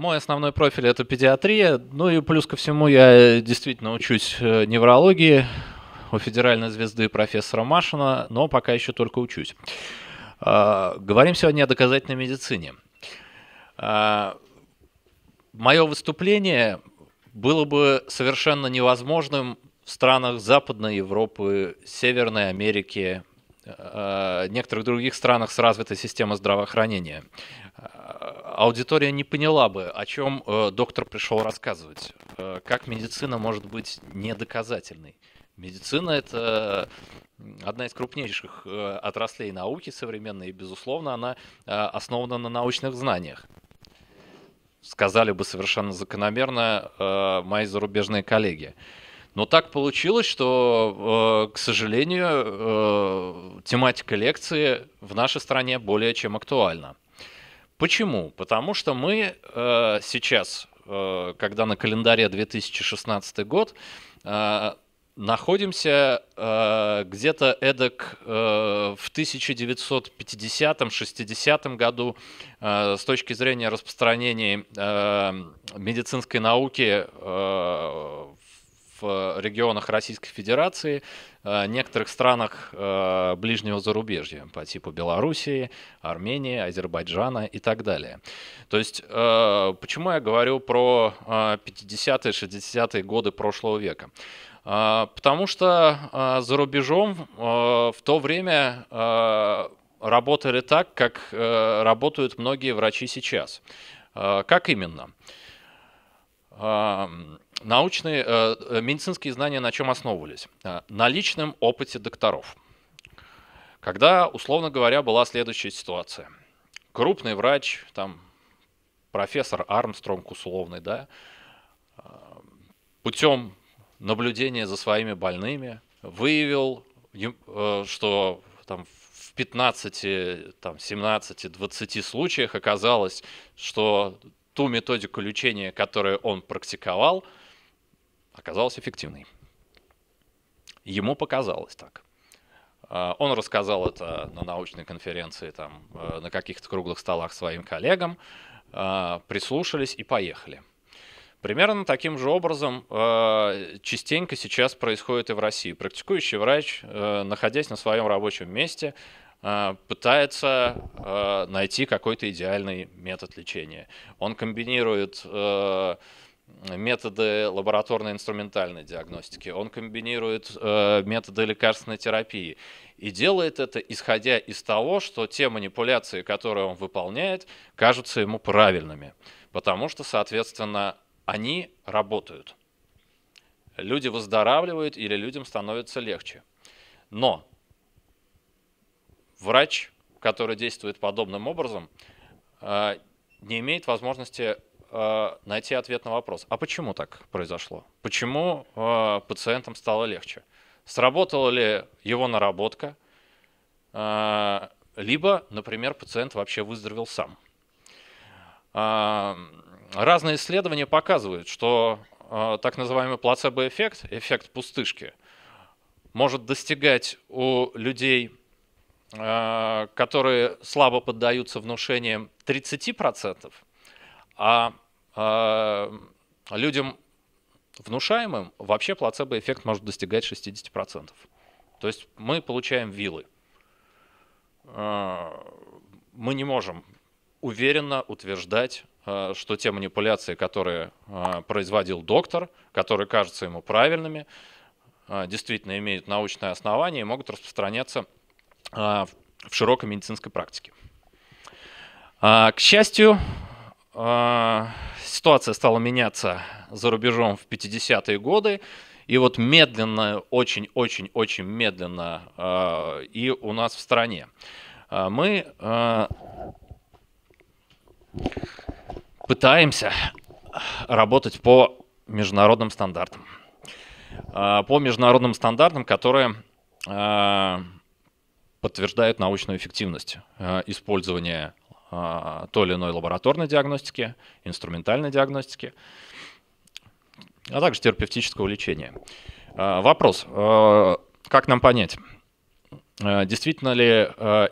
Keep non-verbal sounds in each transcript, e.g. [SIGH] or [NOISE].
мой основной профиль это педиатрия. Ну и плюс ко всему я действительно учусь э, неврологии у федеральной звезды профессора Машина, но пока еще только учусь. А, говорим сегодня о доказательной медицине. А, Мое выступление было бы совершенно невозможным в странах Западной Европы, Северной Америки, э, некоторых других странах с развитой системой здравоохранения аудитория не поняла бы, о чем э, доктор пришел рассказывать. Э, как медицина может быть недоказательной? Медицина — это одна из крупнейших э, отраслей науки современной, и, безусловно, она основана на научных знаниях. Сказали бы совершенно закономерно мои зарубежные коллеги. Но так получилось, что, к сожалению, тематика лекции в нашей стране более чем актуальна. Почему? Потому что мы э, сейчас, э, когда на календаре 2016 год, э, находимся э, где-то эдак э, в 1950-60 году э, с точки зрения распространения э, медицинской науки э, в э, регионах Российской Федерации, э, некоторых странах э, ближнего зарубежья по типу Белоруссии, Армении, Азербайджана и так далее. То есть почему я говорю про 50-е, 60-е годы прошлого века? Потому что за рубежом в то время работали так, как работают многие врачи сейчас. Как именно? Эм, научные, э, э, медицинские знания на чем основывались? Э, на личном опыте докторов. Когда, условно говоря, была следующая ситуация. Крупный врач, там, профессор Армстронг условный, да, путем наблюдения за своими больными выявил, что там в 15, там, 17, 20 случаях оказалось, что ту методику лечения, которую он практиковал – оказалась эффективной. Ему показалось так. А, он рассказал это на научной конференции, там, э, на каких-то круглых столах своим коллегам, а, прислушались и поехали. Примерно таким же образом э, частенько сейчас происходит и в России. Практикующий врач, э, находясь на своем рабочем месте, пытается найти какой-то идеальный метод лечения. Он комбинирует методы лабораторной инструментальной диагностики, он комбинирует э, методы лекарственной терапии. И делает это, исходя из того, что те манипуляции, которые он выполняет, кажутся ему правильными, потому что, соответственно, они работают. Люди выздоравливают или людям становится легче. Но врач, который действует подобным образом, э, не имеет возможности э, найти ответ на вопрос, а почему так произошло? Почему э, пациентам стало легче? Сработала ли его наработка? Э, либо, например, пациент вообще выздоровел сам. Э, разные исследования показывают, что э, так называемый плацебо-эффект, эффект пустышки, может достигать у людей э, которые слабо поддаются внушениям 30%, а, а людям внушаемым вообще плацебо-эффект может достигать 60%. То есть мы получаем вилы. А, мы не можем уверенно утверждать, а, что те манипуляции, которые а, производил доктор, которые кажутся ему правильными, действительно имеют научное основание и могут распространяться в широкой медицинской практике. К счастью, а, ситуация стала меняться за рубежом в 50-е годы. И вот медленно, очень-очень-очень медленно э, и у нас в стране. А, мы э, пытаемся работать по международным стандартам. Э, по международным стандартам, которые подтверждают научную эффективность использования а, той или иной лабораторной диагностики, инструментальной диагностики, а также терапевтического лечения. А, вопрос, а, как нам понять, действительно ли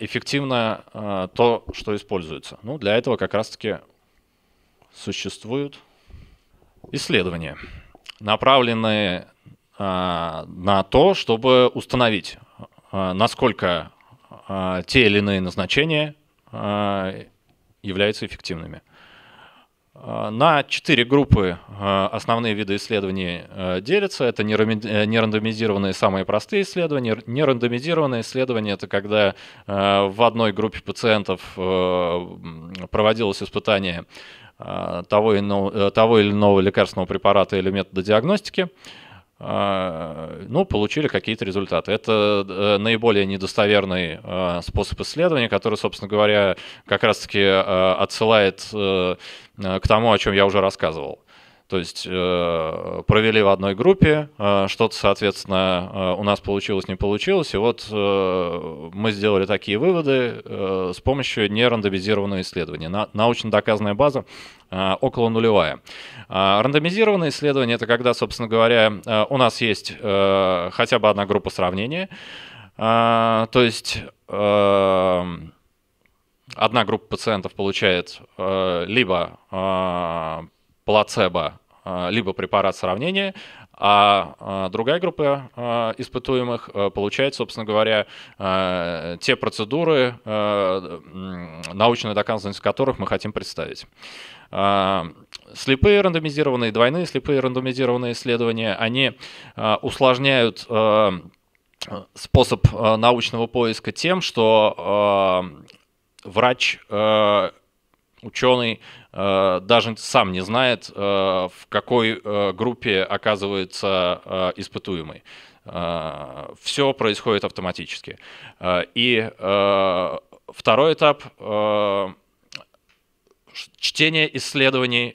эффективно то, что используется? Ну, для этого как раз-таки существуют исследования, направленные на то, чтобы установить, насколько те или иные назначения а, являются эффективными. А, на четыре группы а, основные виды исследований делятся. Это э, нерандомизированные самые простые исследования. Нерандомизированные исследования – это когда в одной группе пациентов э, проводилось испытание того, иного, э, того или иного лекарственного препарата или метода диагностики. А, ну, получили какие-то результаты. Это э, наиболее недостоверный а, способ исследования, который, собственно говоря, как раз-таки а, отсылает э, к тому, о чем я уже рассказывал. То есть э, провели в одной группе, э, что-то, соответственно, э, у нас получилось, не получилось. И вот мы сделали такие выводы с помощью нерандомизированного исследования. На, научно доказанная база около нулевая. А рандомизированное исследование — это когда, собственно говоря, у нас есть хотя бы одна группа сравнения. А, то есть... одна группа пациентов получает либо плацебо, а, либо препарат сравнения, а, а другая группа а, испытуемых э, получает, собственно говоря, э, те процедуры, э, научную доказанность которых мы хотим представить. Слепые рандомизированные, двойные слепые рандомизированные исследования, они усложняют способ научного поиска тем, что врач, ученый Э, даже сам не знает, э, в какой э, группе оказывается испытуемый. Все происходит автоматически. И второй этап чтение исследований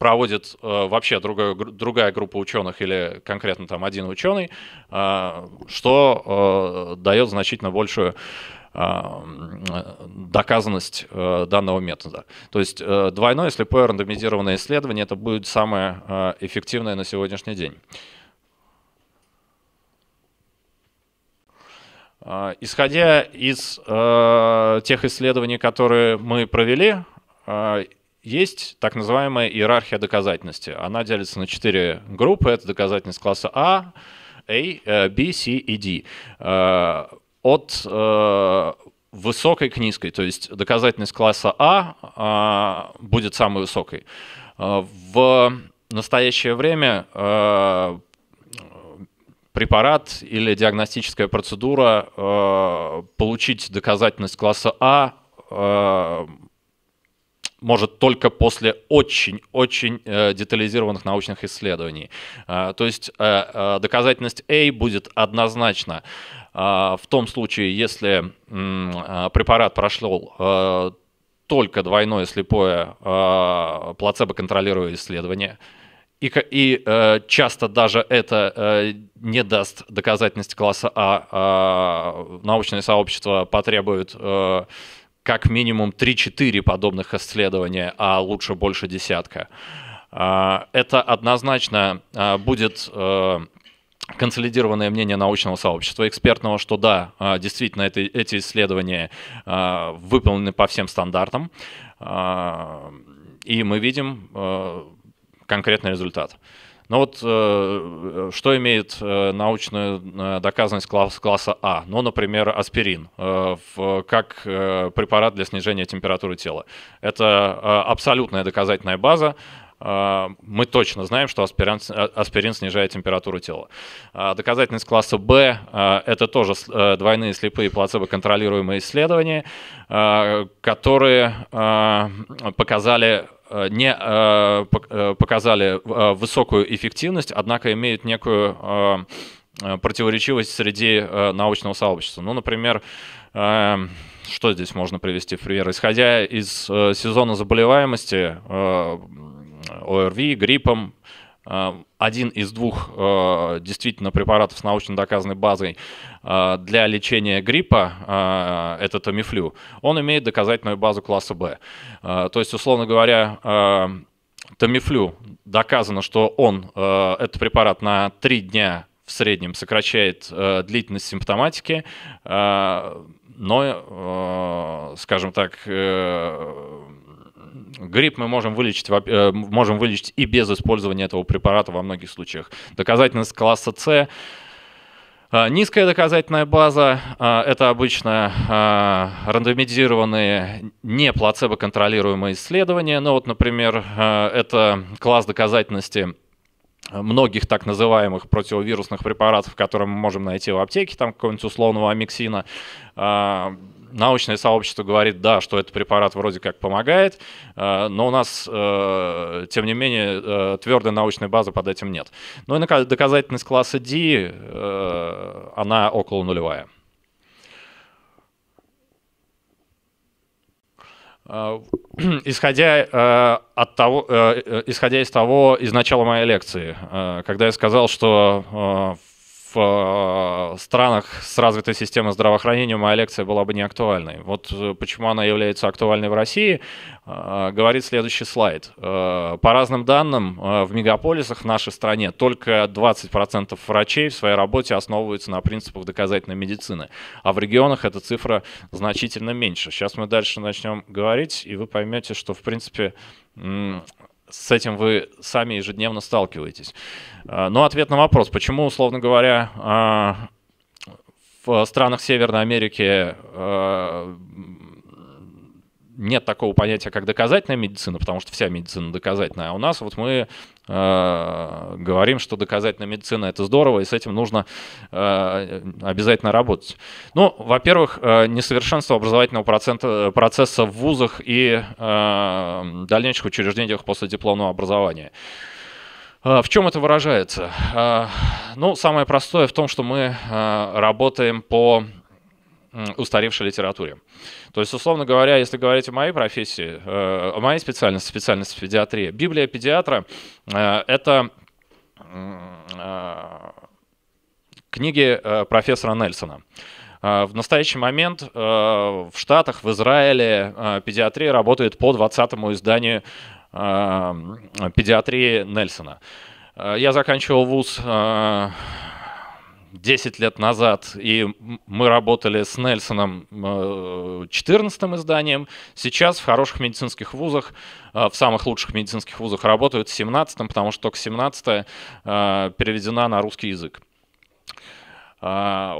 проводит вообще другая, другая группа ученых или конкретно там один ученый, что дает значительно большую а, доказанность э, данного метода. То есть э, двойное слепое рандомизированное исследование это будет самое э, эффективное на сегодняшний день. А, исходя из э, тех исследований, которые мы провели, э, есть так называемая иерархия доказательности. Она делится на четыре группы. Это доказательность класса А, A, B, C и D от э, высокой к низкой, то есть доказательность класса А э, будет самой высокой. Э, в настоящее время э, препарат или диагностическая процедура э, получить доказательность класса А э, может только после очень-очень э, детализированных научных исследований. Э, то есть э, доказательность A будет однозначно в том случае, если препарат прошел только двойное слепое плацебо-контролируемое исследование, и, и э, часто даже это э, не даст доказательности класса А. Э, научное сообщество потребует э, как минимум 3-4 подобных исследования, а лучше больше десятка. А, это однозначно а, будет э, консолидированное мнение научного сообщества экспертного, что да, а, действительно это, эти исследования выполнены по всем стандартам, и мы видим э, конкретный результат. Ну вот э, э, что имеет э, научную доказанность класс, класса А? Ну, например, аспирин, как препарат для снижения температуры тела. Это абсолютная доказательная база мы точно знаем, что аспирин, аспирин снижает температуру тела. А доказательность класса Б – это тоже двойные слепые плацебо-контролируемые исследования, которые показали Э, не э, э, показали высокую эффективность, однако имеют некую противоречивость среди научного сообщества. Ну, например, что здесь можно привести в пример? Исходя из сезона заболеваемости ОРВИ, гриппом, Эм, один из двух э, действительно препаратов с научно доказанной базой э, для лечения гриппа, э, это Тамифлю, он имеет доказательную базу класса Б. То есть, условно говоря, Тамифлю доказано, что он, этот препарат на три дня в среднем сокращает длительность симптоматики, но, скажем так, Грипп мы можем вылечить, э, можем вылечить и без использования этого препарата во многих случаях. Доказательность класса С а, Низкая доказательная база а, – это обычно а, рандомизированные, не плацебо-контролируемые исследования. Ну вот, например, это класс доказательности многих так называемых противовирусных препаратов, которые мы можем найти в аптеке, там какого-нибудь условного амиксина научное сообщество говорит, да, что этот препарат вроде как помогает, э, но у нас, э, тем не менее, э, твердой научной базы под этим нет. Ну и доказательность класса D, она около нулевая. [CLEARS THROAT] Исходя, от того, исходя из того, из начала моей лекции, когда я сказал, что в э, странах с развитой системой здравоохранения моя лекция была бы не актуальной. Вот э, почему она является актуальной в России, э, говорит следующий слайд. По разным данным, в мегаполисах в нашей стране только 20% врачей в своей работе основываются на принципах доказательной медицины, а в регионах эта цифра значительно меньше. Сейчас мы дальше начнем говорить, и вы поймете, что, в принципе, с этим вы сами ежедневно сталкиваетесь. А, но ответ на вопрос, почему, условно говоря, а, в странах Северной Америки а, нет такого понятия, как доказательная медицина, потому что вся медицина доказательная. А у нас вот мы э, говорим, что доказательная медицина это здорово, и с этим нужно э, обязательно работать. Ну, во-первых, э, несовершенство образовательного процента, процесса в вузах и э, дальнейших учреждениях после дипломного образования. Э, в чем это выражается? Э, ну, самое простое в том, что мы э, работаем по устаревшей литературе. То есть, условно говоря, если говорить о моей профессии, э, о моей специальности, специальности педиатрии, Библия педиатра э, — это э, книги профессора Нельсона. В настоящий момент в Штатах, в Израиле педиатрия работает по 20-му изданию педиатрии Нельсона. Я заканчивал вуз 10 лет назад, и мы работали с Нельсоном 14 э, изданием. Сейчас в хороших медицинских вузах, э, в самых лучших медицинских вузах работают в 17 потому что только 17 э, переведена на русский язык. А,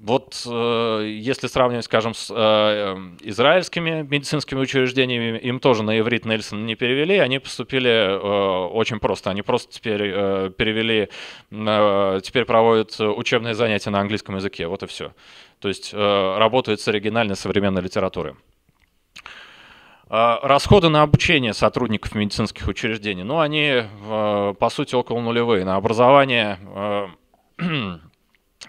вот э, если сравнивать, скажем, с э, э, израильскими медицинскими учреждениями, им тоже на иврит Нельсон не перевели, они поступили э, очень просто. Они просто теперь э, перевели, э, теперь проводят учебные занятия на английском языке, вот и все. То есть э, работают с оригинальной современной литературой. Э, расходы на обучение сотрудников медицинских учреждений, ну, они, э, по сути, около нулевые. На образование [CLEARS THROAT]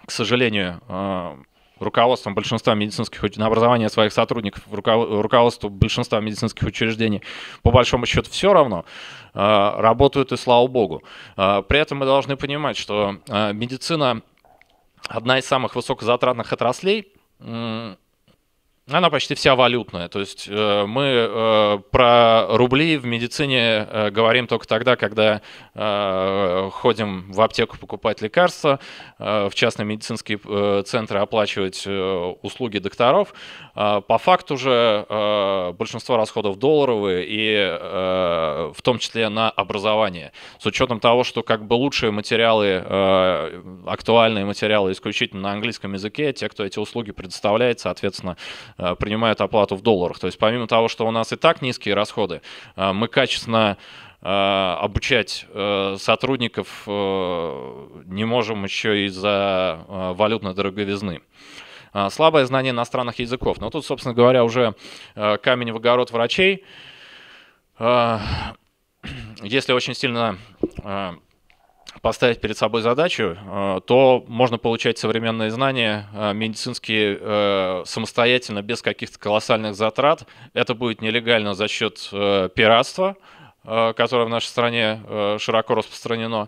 к сожалению, э, руководством большинства медицинских на образование своих сотрудников, руководству большинства медицинских учреждений, по большому счету, все равно э, работают, и слава богу. Э, при этом мы должны понимать, что медицина одна из самых высокозатратных отраслей, она почти вся валютная. То есть э, мы э, про рубли в медицине э, говорим только тогда, когда ходим в аптеку покупать лекарства, в частные медицинские центры оплачивать услуги докторов. По факту же большинство расходов долларовые, и в том числе на образование. С учетом того, что как бы лучшие материалы, актуальные материалы исключительно на английском языке, те, кто эти услуги предоставляет, соответственно, Э, принимают оплату в долларах. То есть помимо того, что у нас и так низкие расходы, э, мы качественно э, обучать сотрудников не можем еще из-за валютной дороговизны слабое знание иностранных языков. Но тут, собственно говоря, уже камень в огород врачей. [CLEARS THROAT] Если очень сильно поставить перед собой задачу, э, то можно получать современные знания э, медицинские э, самостоятельно, без каких-то колоссальных затрат. Это будет нелегально за счет пиратства, которое в нашей стране широко распространено.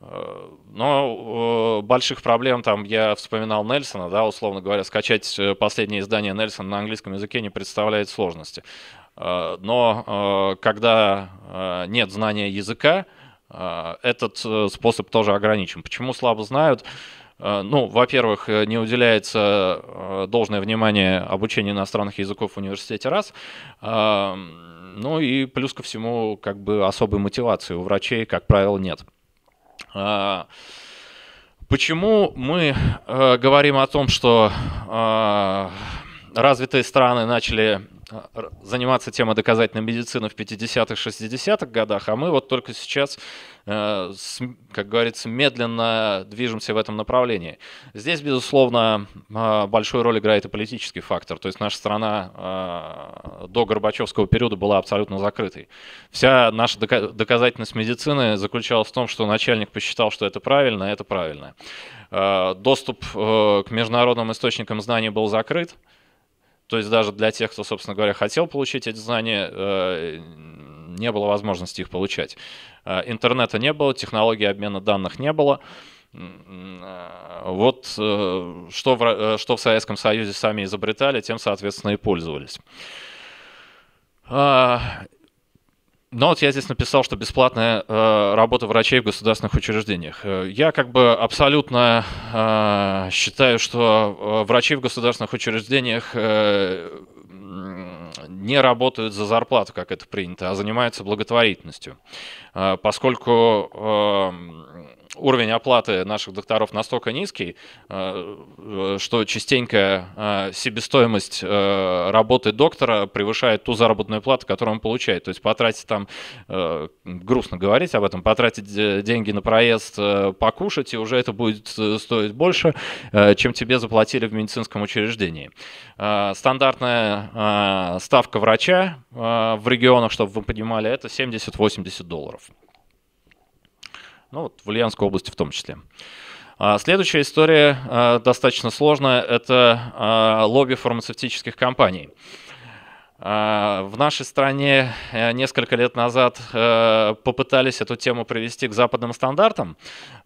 Но больших проблем там я вспоминал Нельсона, да, условно говоря, скачать последнее издание Нельсона на английском языке не представляет сложности. Но когда нет знания языка, а, этот э, способ тоже ограничен. Почему слабо знают? А, ну, во-первых, э, не уделяется э, должное внимание обучению иностранных языков в университете раз. А, ну и плюс ко всему, как бы особой мотивации у врачей, как правило, нет. Почему мы говорим о том, что развитые страны начали а, заниматься темой доказательной медицины в 50-х, 60-х годах, а мы вот только сейчас, э, как говорится, медленно движемся в этом направлении. Здесь, безусловно, а, большую роль играет и политический фактор. То есть наша страна а, до Горбачевского периода была абсолютно закрытой. Вся наша доказательность медицины заключалась в том, что начальник посчитал, что это правильно, это правильно. Доступ э, к международным источникам знаний был закрыт. То есть даже для тех, кто, собственно говоря, хотел получить эти знания, э, не было возможности их получать. Э, интернета не было, технологии обмена данных не было. Э, вот что в, что в Советском Союзе сами изобретали, тем, соответственно, и пользовались. А, но ну, вот я здесь написал, что бесплатная э, работа врачей в государственных учреждениях. Э, я как бы абсолютно э, считаю, что э, врачи в государственных учреждениях э, не работают за зарплату, как это принято, а занимаются благотворительностью, э, поскольку уровень оплаты наших докторов настолько низкий, э, э, что частенько э, себестоимость работы доктора превышает ту заработную плату, которую он получает. То есть потратить там, грустно говорить об этом, потратить деньги на проезд, покушать, и уже это будет стоить больше, чем тебе заплатили в медицинском учреждении. Стандартная ставка врача в регионах, чтобы вы понимали, это 70-80 долларов ну вот в Ульяновской области в том числе. А, следующая история а, достаточно сложная – это а, лобби фармацевтических компаний. А, в нашей стране э, несколько лет назад э, попытались эту тему привести к западным стандартам.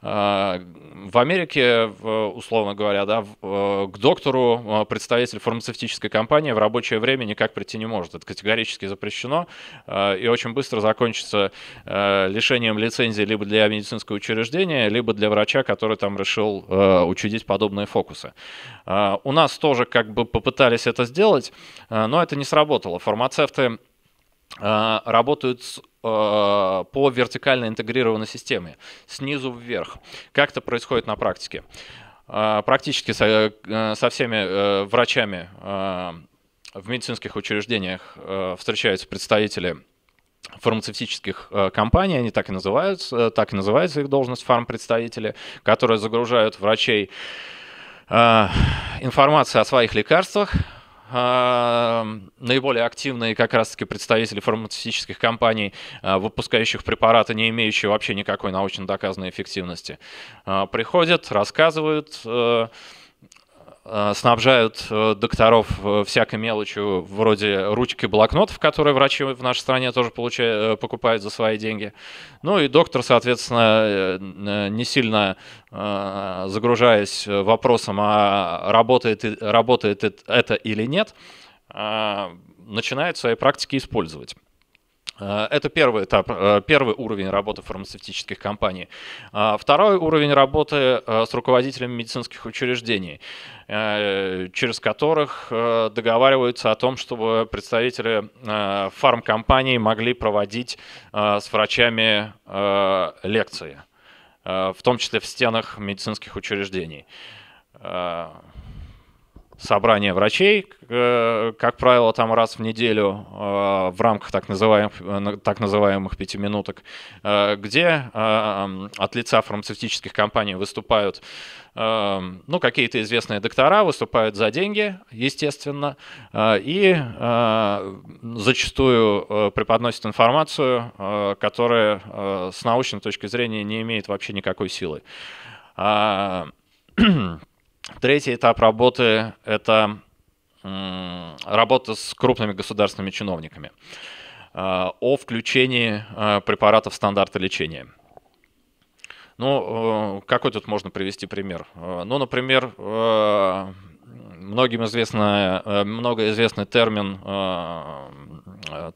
А, в Америке, условно говоря, да, э, к доктору представитель фармацевтической компании в рабочее время никак прийти не может. Это категорически запрещено а, и очень быстро закончится лишением лицензии либо для медицинского учреждения, либо для врача, который там решил учудить подобные фокусы. А, у нас тоже как бы попытались это сделать, а, но это не сработало. Фармацевты а, работают по вертикально интегрированной системе, снизу вверх. Как это происходит на практике? Практически со, со всеми врачами в медицинских учреждениях встречаются представители фармацевтических компаний, они так и называются, так и называется их должность фармпредставители, которые загружают врачей а, информация о своих лекарствах. А, наиболее активные как раз-таки представители фармацевтических компаний, а, выпускающих препараты, не имеющие вообще никакой научно доказанной эффективности, приходят, рассказывают, э, Э, снабжают э, докторов э, всякой мелочью вроде ручки, и блокнотов, которые врачи в нашей стране тоже получают, покупают за свои деньги. Ну и доктор, соответственно, не сильно загружаясь вопросом, а работает, работает это или нет, начинает в своей практике использовать. Э, это первый этап, э, первый уровень работы фармацевтических компаний. А, второй уровень работы э, с руководителями медицинских учреждений, через которых договариваются о том, чтобы представители фармкомпаний могли проводить с врачами лекции, в том числе в стенах медицинских учреждений собрание врачей, э, как правило, там раз в неделю э, в рамках так называемых, э, так называемых пяти минуток, где от лица фармацевтических компаний выступают ну, какие-то известные доктора, выступают за деньги, естественно, и зачастую преподносят информацию, которая с научной точки зрения не имеет вообще никакой силы. А, [CLEARS THROAT] Третий этап работы – это работа с крупными государственными чиновниками э, о включении э, препаратов в стандарты лечения. Ну, э, какой тут можно привести пример? Ну, например, многим известно, много известный термин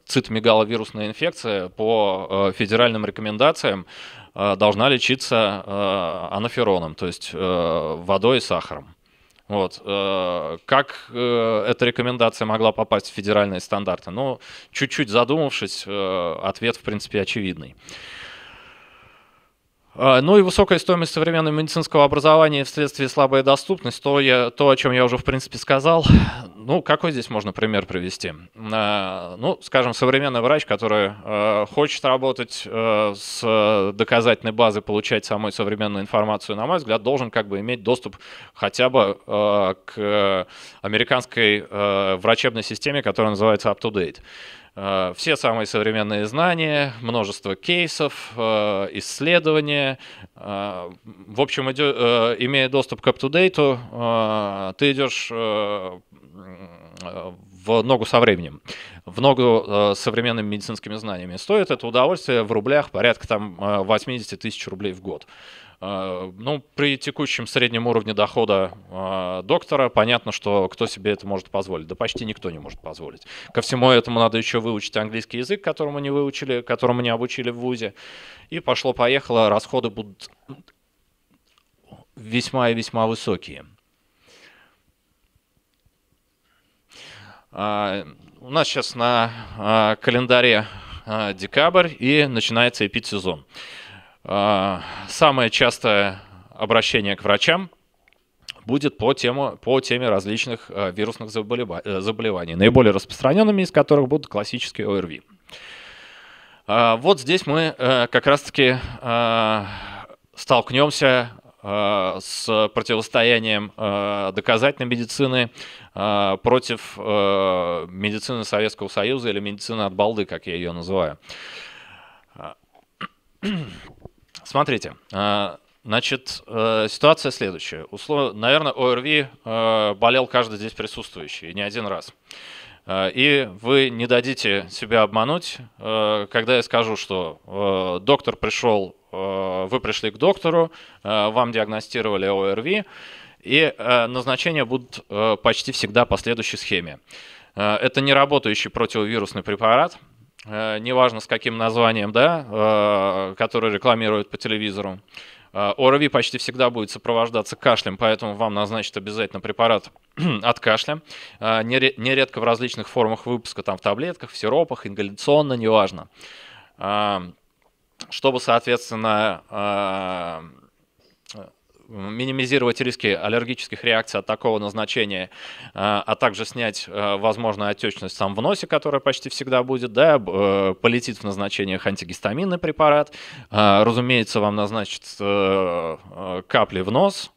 цитомегаловирусная инфекция по федеральным рекомендациям Э, должна лечиться э, анафероном, то есть э, водой и сахаром. Вот. Как эта рекомендация могла попасть в федеральные стандарты? Ну, чуть-чуть задумавшись, ответ, в принципе, очевидный. Ну и высокая стоимость современного медицинского образования вследствие слабой доступности, то, я, то, о чем я уже, в принципе, сказал. Ну, какой здесь можно пример привести? Э, ну, скажем, современный врач, который э, хочет работать э, с доказательной базой, получать самую современную информацию, на мой взгляд, должен как бы иметь доступ хотя бы к американской врачебной системе, которая называется UpToDate все самые современные знания, множество кейсов, исследования. В общем, имея доступ к UpToDate, ты идешь в ногу со временем, в ногу э, с современными медицинскими знаниями. Стоит это удовольствие в рублях порядка там 80 э, тысяч рублей в год. Э, ну, при текущем среднем уровне дохода э, доктора понятно, что кто себе это может позволить. Да почти никто не может позволить. Ко всему этому надо еще выучить английский язык, которому не выучили, которому не обучили в ВУЗе. И пошло-поехало, расходы будут весьма и весьма высокие. А, у нас сейчас на а, календаре а, декабрь и начинается эпидсезон. Самое частое обращение к врачам будет по, тему, по теме различных вирусных э, заболеваний, наиболее распространенными из которых будут классические ОРВИ. Вот здесь мы э, как раз-таки столкнемся с противостоянием доказательной медицины Э, против э, медицины Советского Союза или медицины от балды, как я ее называю. Э, [CLEARS THROAT] смотрите, Значит, э, ситуация следующая. Услов... Наверное, ОРВИ э, болел каждый здесь присутствующий, не один раз. и вы не дадите себя обмануть, когда я скажу, что доктор пришел, вы пришли к доктору, вам диагностировали ОРВИ, и э, назначения будут э, почти всегда по следующей схеме. Э, это не работающий противовирусный препарат, неважно с каким названием, да, который рекламируют по телевизору. ОРВИ почти всегда будет сопровождаться кашлем, поэтому вам назначат обязательно препарат [CLEARS THROAT] от кашля. Нередко в различных формах выпуска, там в таблетках, в сиропах, ингаляционно, неважно. Чтобы, соответственно, минимизировать риски аллергических реакций от такого назначения, а, а также снять а, возможную отечность сам в носе, которая почти всегда будет, да, э, полетит в назначениях антигистаминный препарат, а, разумеется, вам назначат э, э, капли в нос,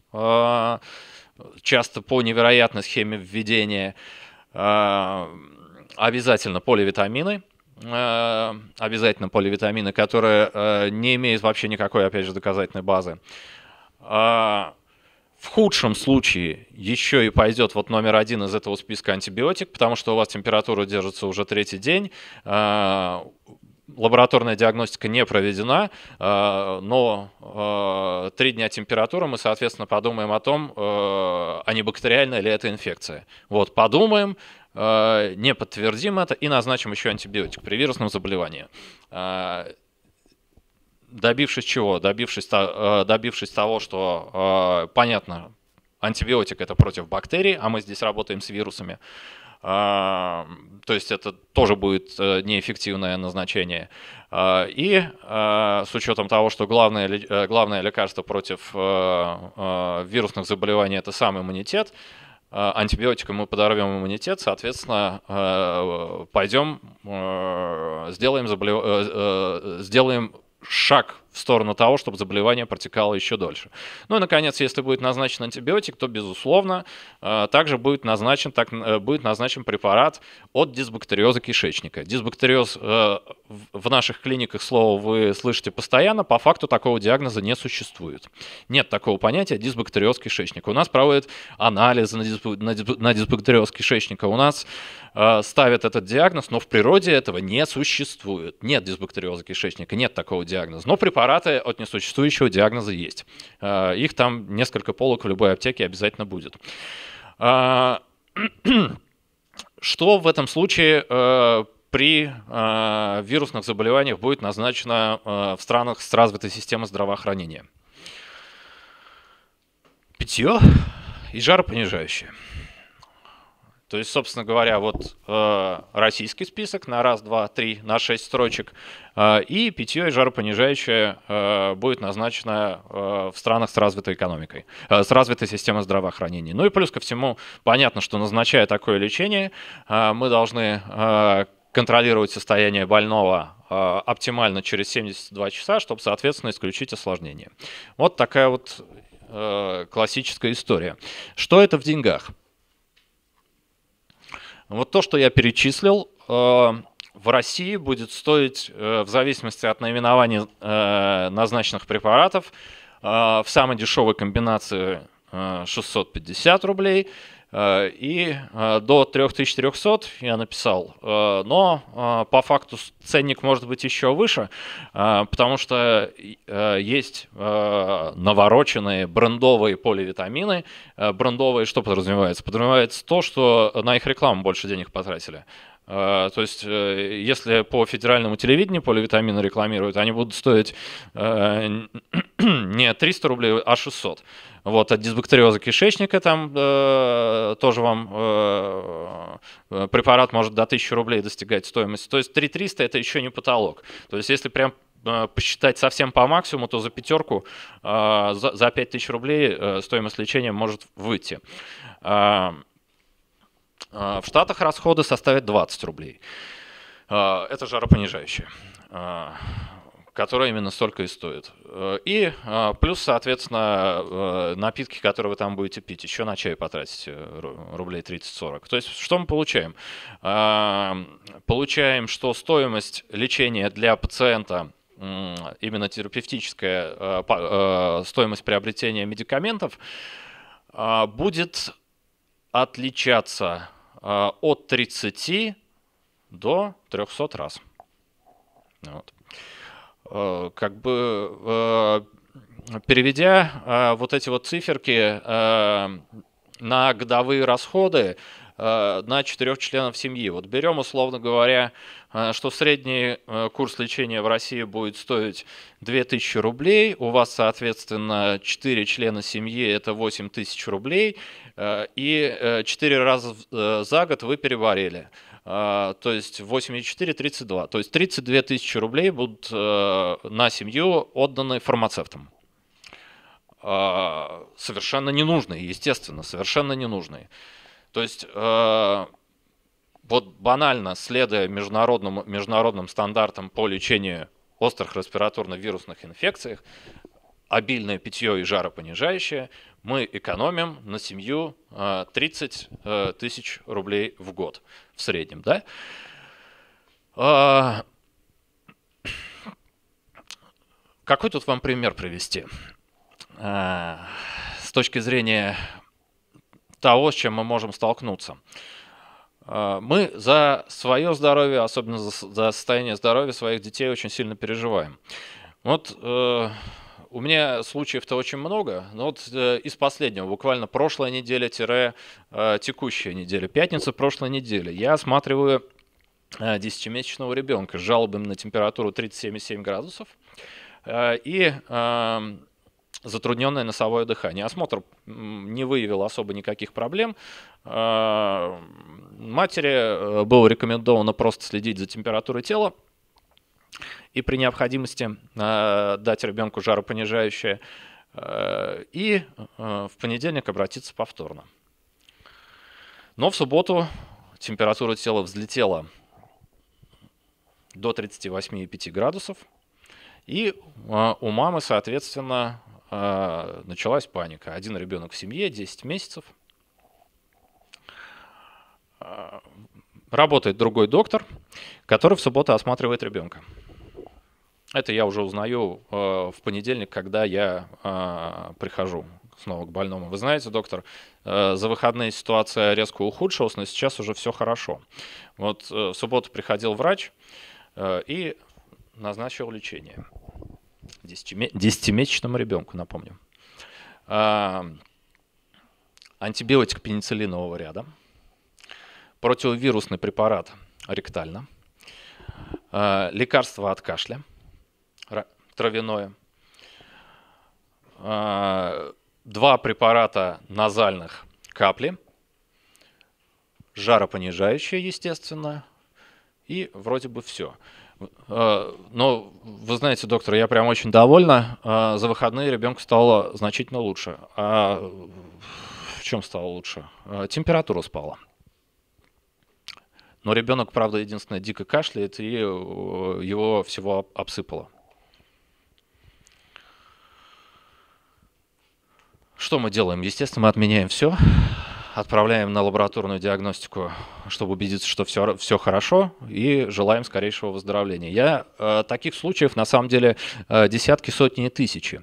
часто по невероятной схеме введения, обязательно поливитамины, обязательно поливитамины, которые не имеют вообще никакой, опять же, доказательной базы а в худшем случае еще и пойдет вот номер один из этого списка антибиотик, потому что у вас температура держится уже третий день, а, лабораторная диагностика не проведена, а, но а, три дня температуры мы, соответственно, подумаем о том, а не бактериальная ли это инфекция. Вот, подумаем, не подтвердим это и назначим еще антибиотик при вирусном заболевании добившись чего? Добившись, э, добившись того, что, э, понятно, антибиотик это против бактерий, а мы здесь работаем с вирусами. А, то есть это тоже будет э, неэффективное назначение. А, и с учетом того, что главное, главное лекарство против вирусных заболеваний это сам иммунитет, антибиотиком мы подорвем иммунитет, соответственно, пойдем, сделаем, заболев... сделаем шаг сторону того, чтобы заболевание протекало еще дольше. Ну и, наконец, если будет назначен антибиотик, то, безусловно, э, также будет назначен, так, э, будет назначен препарат от дисбактериоза кишечника. Дисбактериоз э, в наших клиниках, слово вы слышите постоянно, по факту такого диагноза не существует. Нет такого понятия дисбактериоз кишечника. У нас проводят анализы на, дисбактериоз кишечника, у нас ставят этот диагноз, но в природе этого не существует. Нет дисбактериоза кишечника, нет такого диагноза. Но препарат препараты от несуществующего диагноза есть. Э, их там несколько полок в любой аптеке обязательно будет. Э, [CLEARS THROAT] что в этом случае э, при вирусных заболеваниях будет назначено в странах с развитой системой здравоохранения. Питье и жаропонижающее. То есть, собственно говоря, вот э, российский список на раз, два, три, на шесть строчек, э, и питье и жаропонижающее э, будет назначено э, в странах с развитой экономикой, э, с развитой системой здравоохранения. Ну и плюс ко всему, понятно, что назначая такое лечение, э, мы должны э, контролировать состояние больного э, оптимально через 72 часа, чтобы, соответственно, исключить осложнение. Вот такая вот э, классическая история. Что это в деньгах? Ну, вот то, что я перечислил, э, в России будет стоить, э, в зависимости от наименования э, назначенных препаратов, в самой дешевой комбинации 650 рублей – Э, и э, до 3300 я написал, э, но по факту ценник может быть еще выше, потому что есть навороченные брендовые поливитамины. Брендовые что подразумевается? Подразумевается то, что на их рекламу больше денег потратили. А, то есть, э, если по федеральному телевидению поливитамины рекламируют, они будут стоить э, [CLEARS THROAT] не 300 рублей, а 600. Вот от дисбактериоза кишечника там э, тоже вам э, э препарат может до 1000 рублей достигать стоимости. То есть 3300 это еще не потолок. То есть если прям посчитать совсем по максимуму, то за пятерку, за 5000 рублей стоимость лечения может выйти. А, а, в Штатах расходы составят 20 рублей. А, это жаропонижающее, а, которое именно столько и стоит. Э, и плюс, соответственно, э, напитки, которые вы там будете пить, еще на чай потратите э, рублей 30-40. То есть что мы получаем? Получаем, что стоимость лечения для пациента – именно терапевтическая стоимость приобретения медикаментов будет отличаться а, от 30 до 300 раз. Вот. А, как бы а, переведя вот эти вот циферки на годовые расходы, Э, на четырех членов семьи. Вот берем, условно говоря, э, что средний э, курс лечения в России будет стоить 2000 рублей, у вас, соответственно, 4 члена семьи – это 8000 рублей, и 4 раза за год вы переварили. То есть и 8,4 – 32. То есть 32 тысячи рублей будут на семью отданы фармацевтам совершенно ненужные, естественно, совершенно ненужные. То есть э, вот банально, следуя международным, международным стандартам по лечению острых респираторно-вирусных инфекциях, обильное питье и жаропонижающее, мы экономим на семью 30 э, э, тысяч рублей в год в среднем, да? Э, какой тут вам пример привести? С точки зрения того, с чем мы можем столкнуться. Э, мы за свое здоровье, особенно за состояние здоровья своих детей очень сильно переживаем. Вот э, у меня случаев-то очень много, но вот э, из последнего, буквально прошлая неделя текущая неделя, пятница прошлой недели, я осматриваю э, 10-месячного ребенка с жалобами на температуру 37,7 градусов, и эм, затрудненное носовое дыхание. Осмотр не выявил особо никаких проблем. А, матери э, было рекомендовано просто следить за температурой тела и при необходимости э, дать ребенку жаропонижающее э, и в понедельник обратиться повторно. Но в субботу температура тела взлетела до 38,5 градусов, и у мамы, соответственно, а, началась паника. Один ребенок в семье, 10 месяцев. А, работает другой доктор, который в субботу осматривает ребенка. Это я уже узнаю а, в понедельник, когда я прихожу снова к больному. Вы знаете, доктор, за выходные ситуация резко ухудшилась, но сейчас уже все хорошо. Вот э, в субботу приходил врач э, и назначил лечение. Десятимесячному ребенку, напомню. А, антибиотик пенициллинового ряда. Противовирусный препарат ректально. А, лекарство от кашля травяное. А, два препарата назальных капли. Жаропонижающее, естественно. И вроде бы все. А, ну, вы знаете, доктор, я прям очень довольна. А, за выходные ребенку стало значительно лучше. А в чем стало лучше? А, температура спала. Но ребенок, правда, единственное, дико кашляет, и э, его всего обсыпало. Что мы делаем? Естественно, мы отменяем все отправляем на лабораторную диагностику, чтобы убедиться, что все, все хорошо, и желаем скорейшего выздоровления. Я э, таких случаев на самом деле э, десятки, сотни и тысячи.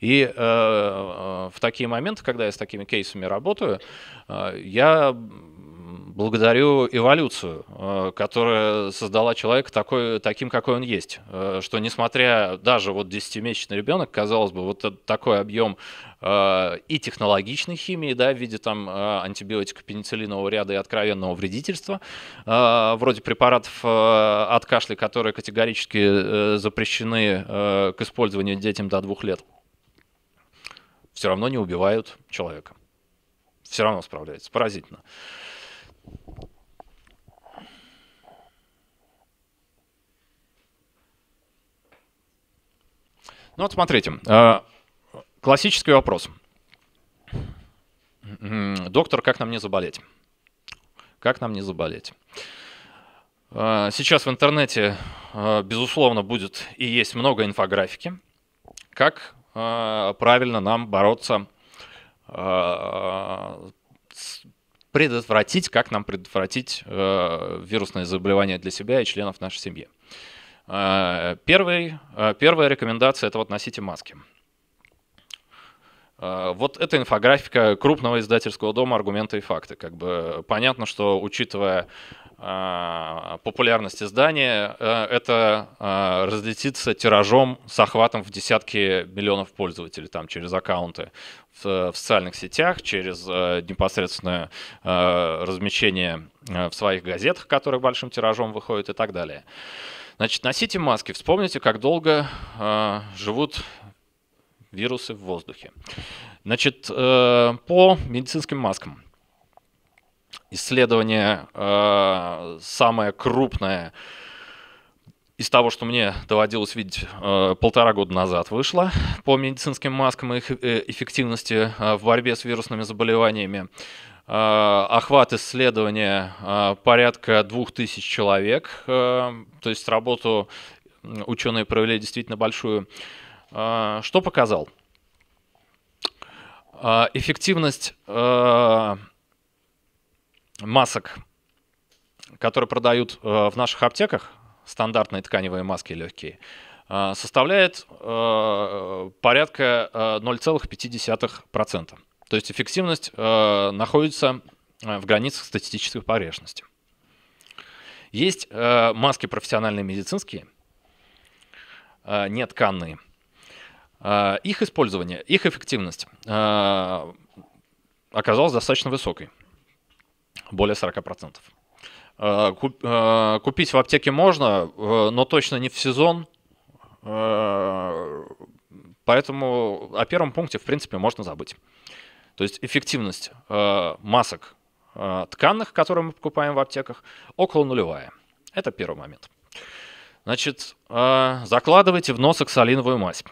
И э, э в такие моменты, когда я с такими кейсами работаю, э, я благодарю эволюцию, э, которая создала человека такой, таким, какой он есть. Э, что несмотря даже вот 10-месячный ребенок, казалось бы, вот такой объем э, и технологичной химии, да, в виде там антибиотика, пенициллинового ряда и откровенного вредительства, вроде препаратов от кашля, которые категорически запрещены к использованию детям до двух лет, все равно не убивают человека все равно справляется. Поразительно. Ну вот смотрите, э, классический вопрос. М-м-м, доктор, как нам не заболеть? Как нам не заболеть? Э, сейчас в интернете, э, безусловно, будет и есть много инфографики, как правильно нам бороться предотвратить, как нам предотвратить э, вирусное заболевание для себя и членов нашей семьи. Э, первый, э, первая рекомендация – это вот носите маски. Э, вот эта инфографика крупного издательского дома «Аргументы и факты». Как бы э, понятно, что учитывая а, популярность издания, э, это а, разлетится тиражом с охватом в десятки миллионов пользователей там через аккаунты в, в социальных сетях, через э, непосредственное э, размещение в своих газетах, которые большим тиражом выходят и так далее. Значит, носите маски. Вспомните, как долго живут вирусы в воздухе. Значит, по медицинским маскам исследование э, самое крупное из того, что мне доводилось видеть э, полтора года назад, вышло по медицинским маскам и их э, эффективности э, в борьбе с вирусными заболеваниями. Э, охват исследования э, порядка 2000 человек, э, то есть работу ученые провели действительно большую. Э, что показал? Э, эффективность э, масок, которые продают э, в наших аптеках, стандартные тканевые маски легкие, э, составляет э, порядка 0,5%. То есть эффективность находится в границах статистической погрешности. Есть маски профессиональные медицинские, не тканные. Их использование, их эффективность оказалась достаточно высокой более 40%. Э, э, купить в аптеке можно, э, но точно не в сезон. Поэтому о первом пункте, в принципе, можно забыть. То есть эффективность масок тканных, которые мы покупаем в аптеках, около нулевая. Это первый момент. Значит, закладывайте в нос оксалиновую мазь.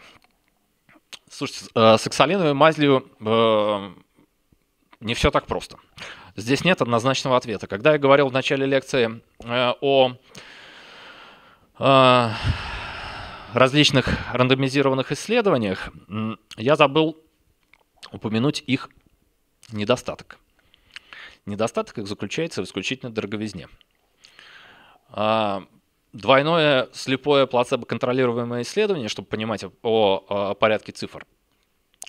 Слушайте, с оксалиновой мазью не все так просто. Здесь нет однозначного ответа. Когда я говорил в начале лекции э, о э, различных рандомизированных исследованиях, я забыл упомянуть их недостаток. Недостаток их заключается в исключительно дороговизне. А, двойное слепое плацебо-контролируемое исследование, чтобы понимать о, о порядке цифр,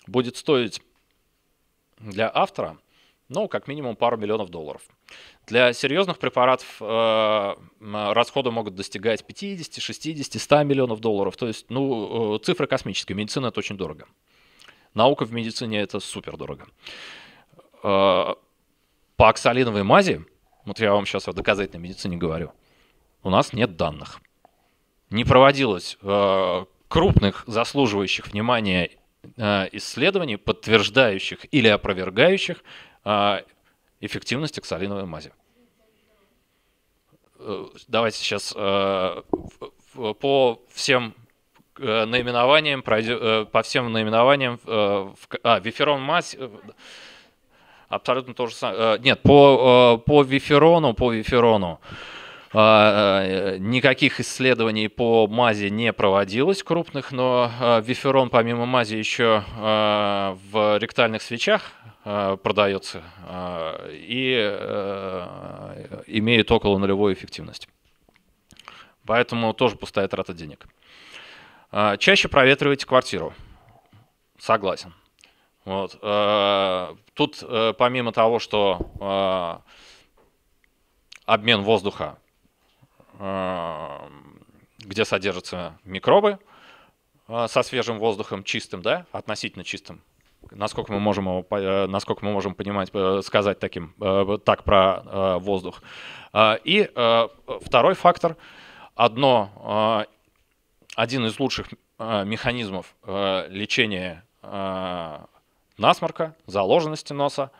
будет стоить для автора – ну, как минимум пару миллионов долларов. Для серьезных препаратов э, расходы могут достигать 50, 60, 100 миллионов долларов. То есть, ну, э, цифры космические. Медицина это очень дорого. Наука в медицине это супер дорого. Э, по оксалиновой мази, вот я вам сейчас о доказательной медицине говорю, у нас нет данных. Не проводилось э, крупных, заслуживающих внимания э, исследований, подтверждающих или опровергающих а, эффективность оксалиновой мази. Э, давайте сейчас э, э, по всем наименованиям, по всем наименованиям, а, виферон мазь, абсолютно то же самое. Нет, по, по виферону, по виферону никаких исследований по мази не проводилось крупных, но виферон помимо мази еще в ректальных свечах Э, продается э, и э, имеет около нулевой эффективность. Поэтому тоже пустая трата денег. Чаще проветривайте квартиру. Согласен. Вот. Тут помимо того, что обмен воздуха, где содержатся микробы со свежим воздухом, чистым, да, относительно чистым, насколько мы можем, э, насколько мы можем понимать, э, сказать таким, э, так про воздух. И второй фактор, одно, один из лучших механизмов лечения насморка, заложенности носа,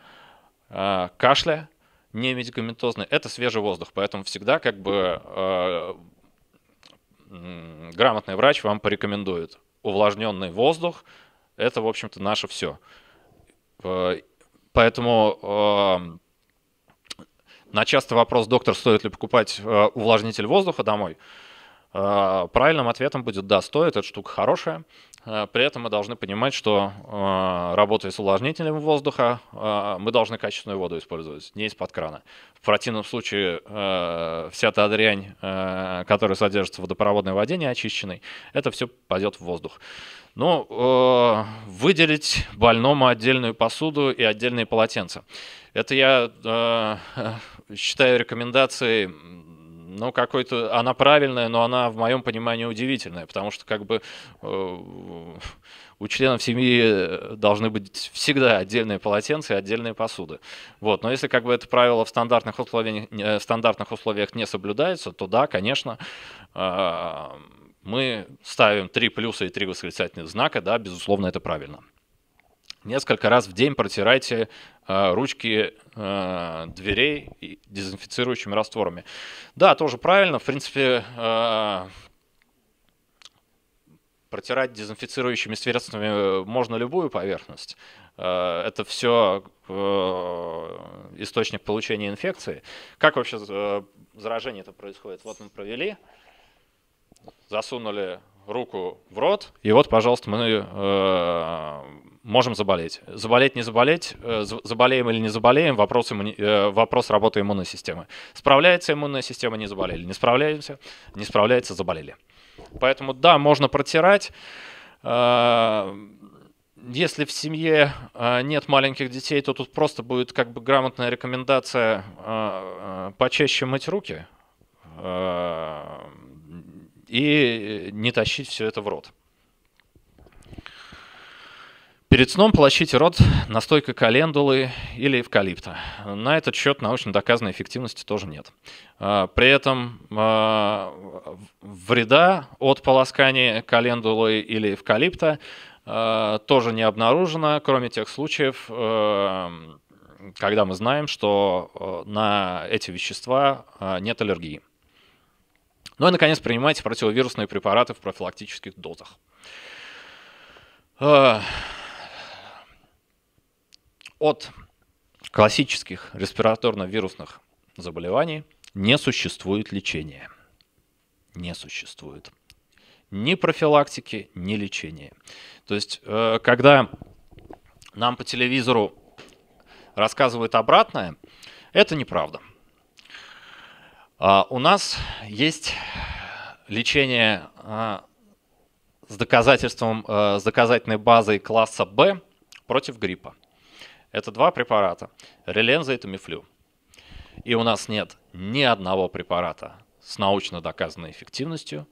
кашля не медикаментозный, это свежий воздух. Поэтому всегда как бы грамотный врач вам порекомендует увлажненный воздух, это, в общем-то, наше все. Э, поэтому э, на частый вопрос, доктор, стоит ли покупать э, увлажнитель воздуха домой, правильным ответом будет «да, стоит, эта штука хорошая». Э, при этом мы должны понимать, что э, работая с увлажнителем воздуха, э, мы должны качественную воду использовать, не из-под крана. В противном случае вся та дрянь, которая содержится в водопроводной воде, не очищенной, это все пойдет в воздух. Но ну, выделить больному отдельную посуду и отдельные полотенца. Это я [LAUGHS] считаю рекомендацией ну, какой-то, она правильная, но она, в моем понимании, удивительная, потому что, как бы, э, у членов семьи э, должны быть всегда отдельные полотенца и отдельные посуды. Вот. Но если, как бы, это правило в стандартных условиях, э, в стандартных условиях не соблюдается, то да, конечно, а, мы ставим три плюса и три восклицательных знака, да, безусловно, это правильно. Несколько раз в день протирайте э, ручки э, дверей дезинфицирующими растворами. Да, тоже правильно. В принципе, э, протирать дезинфицирующими средствами можно любую поверхность. Это все источник получения инфекции. Как вообще заражение это происходит? Вот мы провели, засунули руку в рот, и вот, пожалуйста, мы э, можем заболеть. Заболеть, не заболеть, э, заболеем или не заболеем, вопрос, иммуни, э, вопрос работы иммунной системы. Справляется иммунная система, не заболели. Не справляемся, не справляется, заболели. Поэтому, да, можно протирать. Э, если в семье э, нет маленьких детей, то тут просто будет как бы грамотная рекомендация э, э, почаще мыть руки и э, не тащить все это в рот. Перед сном полощите рот настойкой календулы или эвкалипта. На этот счет научно доказанной эффективности тоже нет. А, при этом а, вреда от полоскания календулы или эвкалипта а, тоже не обнаружено, кроме тех случаев, когда мы знаем, что на эти вещества нет аллергии. Ну и, наконец, принимайте противовирусные препараты в профилактических дозах. Э, от классических респираторно-вирусных заболеваний не существует лечения. Не существует ни профилактики, ни лечения. То есть, э, когда нам по телевизору рассказывают обратное, это неправда. А, у нас есть лечение а, с доказательством, а, с доказательной базой класса B против гриппа. Это два препарата – реленза и томифлю. И у нас нет ни одного препарата с научно доказанной эффективностью,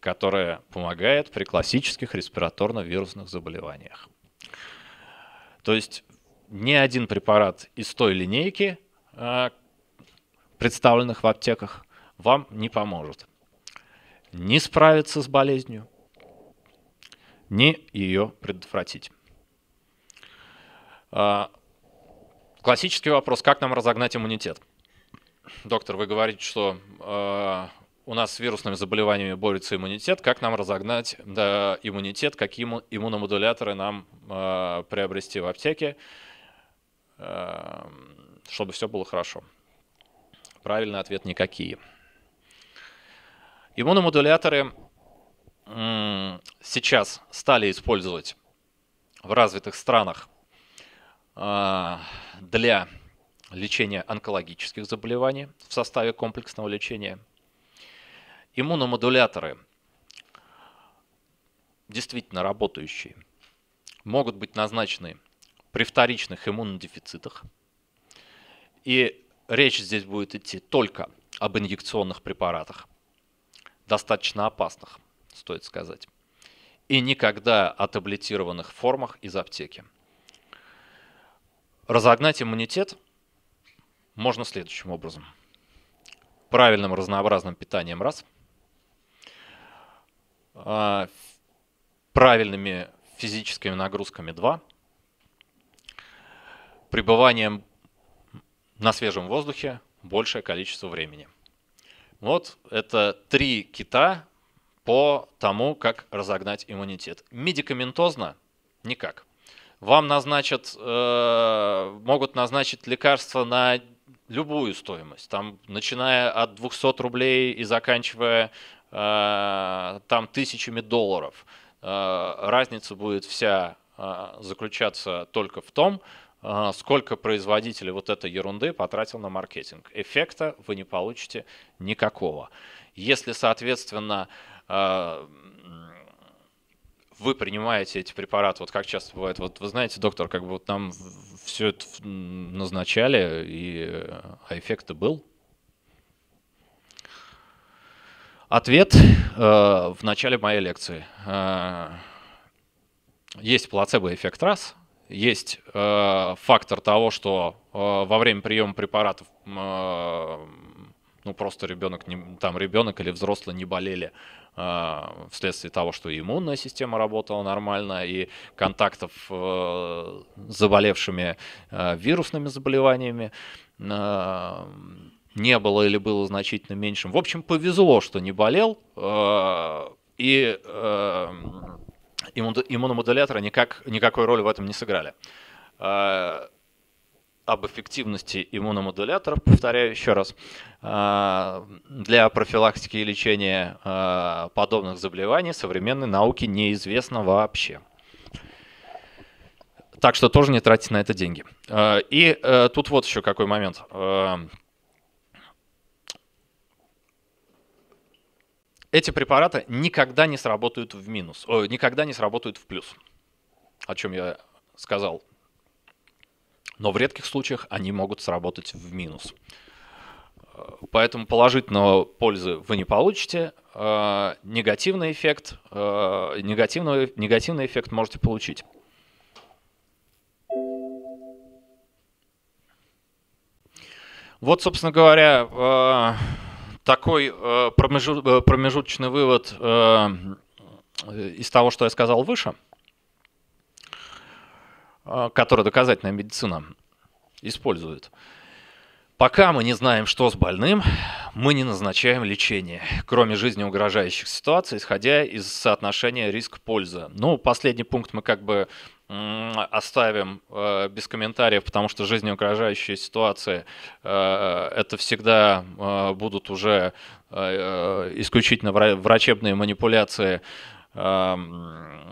которая помогает при классических респираторно-вирусных заболеваниях. То есть ни один препарат из той линейки, представленных в аптеках, вам не поможет. Не справиться с болезнью, не ее предотвратить. А, классический вопрос, как нам разогнать иммунитет? Доктор, вы говорите, что а, у нас с вирусными заболеваниями борется иммунитет. Как нам разогнать да, иммунитет? Какие иммуномодуляторы нам а, приобрести в аптеке, чтобы все было хорошо? Правильный ответ – никакие. Иммуномодуляторы сейчас стали использовать в развитых странах а, для лечения онкологических заболеваний в составе комплексного лечения. Иммуномодуляторы, действительно работающие, могут быть назначены при вторичных иммунодефицитах. И речь здесь будет идти только об инъекционных препаратах, достаточно опасных, стоит сказать, и никогда о таблетированных формах из аптеки. Разогнать иммунитет можно следующим образом. Правильным разнообразным питанием раз, а, правильными физическими нагрузками два, пребыванием на свежем воздухе большее количество времени. Вот это три кита по тому, как разогнать иммунитет. Медикаментозно никак. Вам назначат, э, могут назначить лекарства на любую стоимость, там, начиная от 200 рублей и заканчивая э, там тысячами долларов. Э, разница будет вся э, заключаться только в том, сколько производителей вот этой ерунды потратил на маркетинг. Эффекта вы не получите никакого. Если, соответственно, э, вы принимаете эти препараты, вот как часто бывает, вот вы знаете, доктор, как бы вот нам все это назначали, и, а эффект-то был. Ответ э, в начале моей лекции. Э, есть плацебо-эффект раз, есть э, фактор того, что э, во время приема препаратов э, ну просто ребенок не, там ребенок или взрослый не болели э, вследствие того, что иммунная система работала нормально и контактов э, с заболевшими э, вирусными заболеваниями э, не было или было значительно меньшим. В общем, повезло, что не болел э, и э, иммуномодуляторы никак, никакой роли в этом не сыграли. А, об эффективности иммуномодуляторов, повторяю еще раз, а, для профилактики и лечения а, подобных заболеваний современной науке неизвестно вообще. Так что тоже не тратить на это деньги. И э, тут вот еще какой момент. эти препараты никогда не сработают в минус, о, никогда не сработают в плюс, о чем я сказал. Но в редких случаях они могут сработать в минус. Поэтому положительного пользы вы не получите. Э, негативный эффект, э, негативный, негативный эффект можете получить. Вот, собственно говоря, э, такой э, э, промежуточный вывод э, из того, что я сказал выше, который доказательная медицина использует. Пока мы не знаем, что с больным, мы не назначаем лечение, кроме жизнеугрожающих ситуаций, исходя из соотношения риск-польза. Ну, последний пункт мы как бы оставим э, без комментариев, потому что жизнеугрожающие ситуации э, это всегда э, будут уже э, э исключительно врачебные манипуляции э,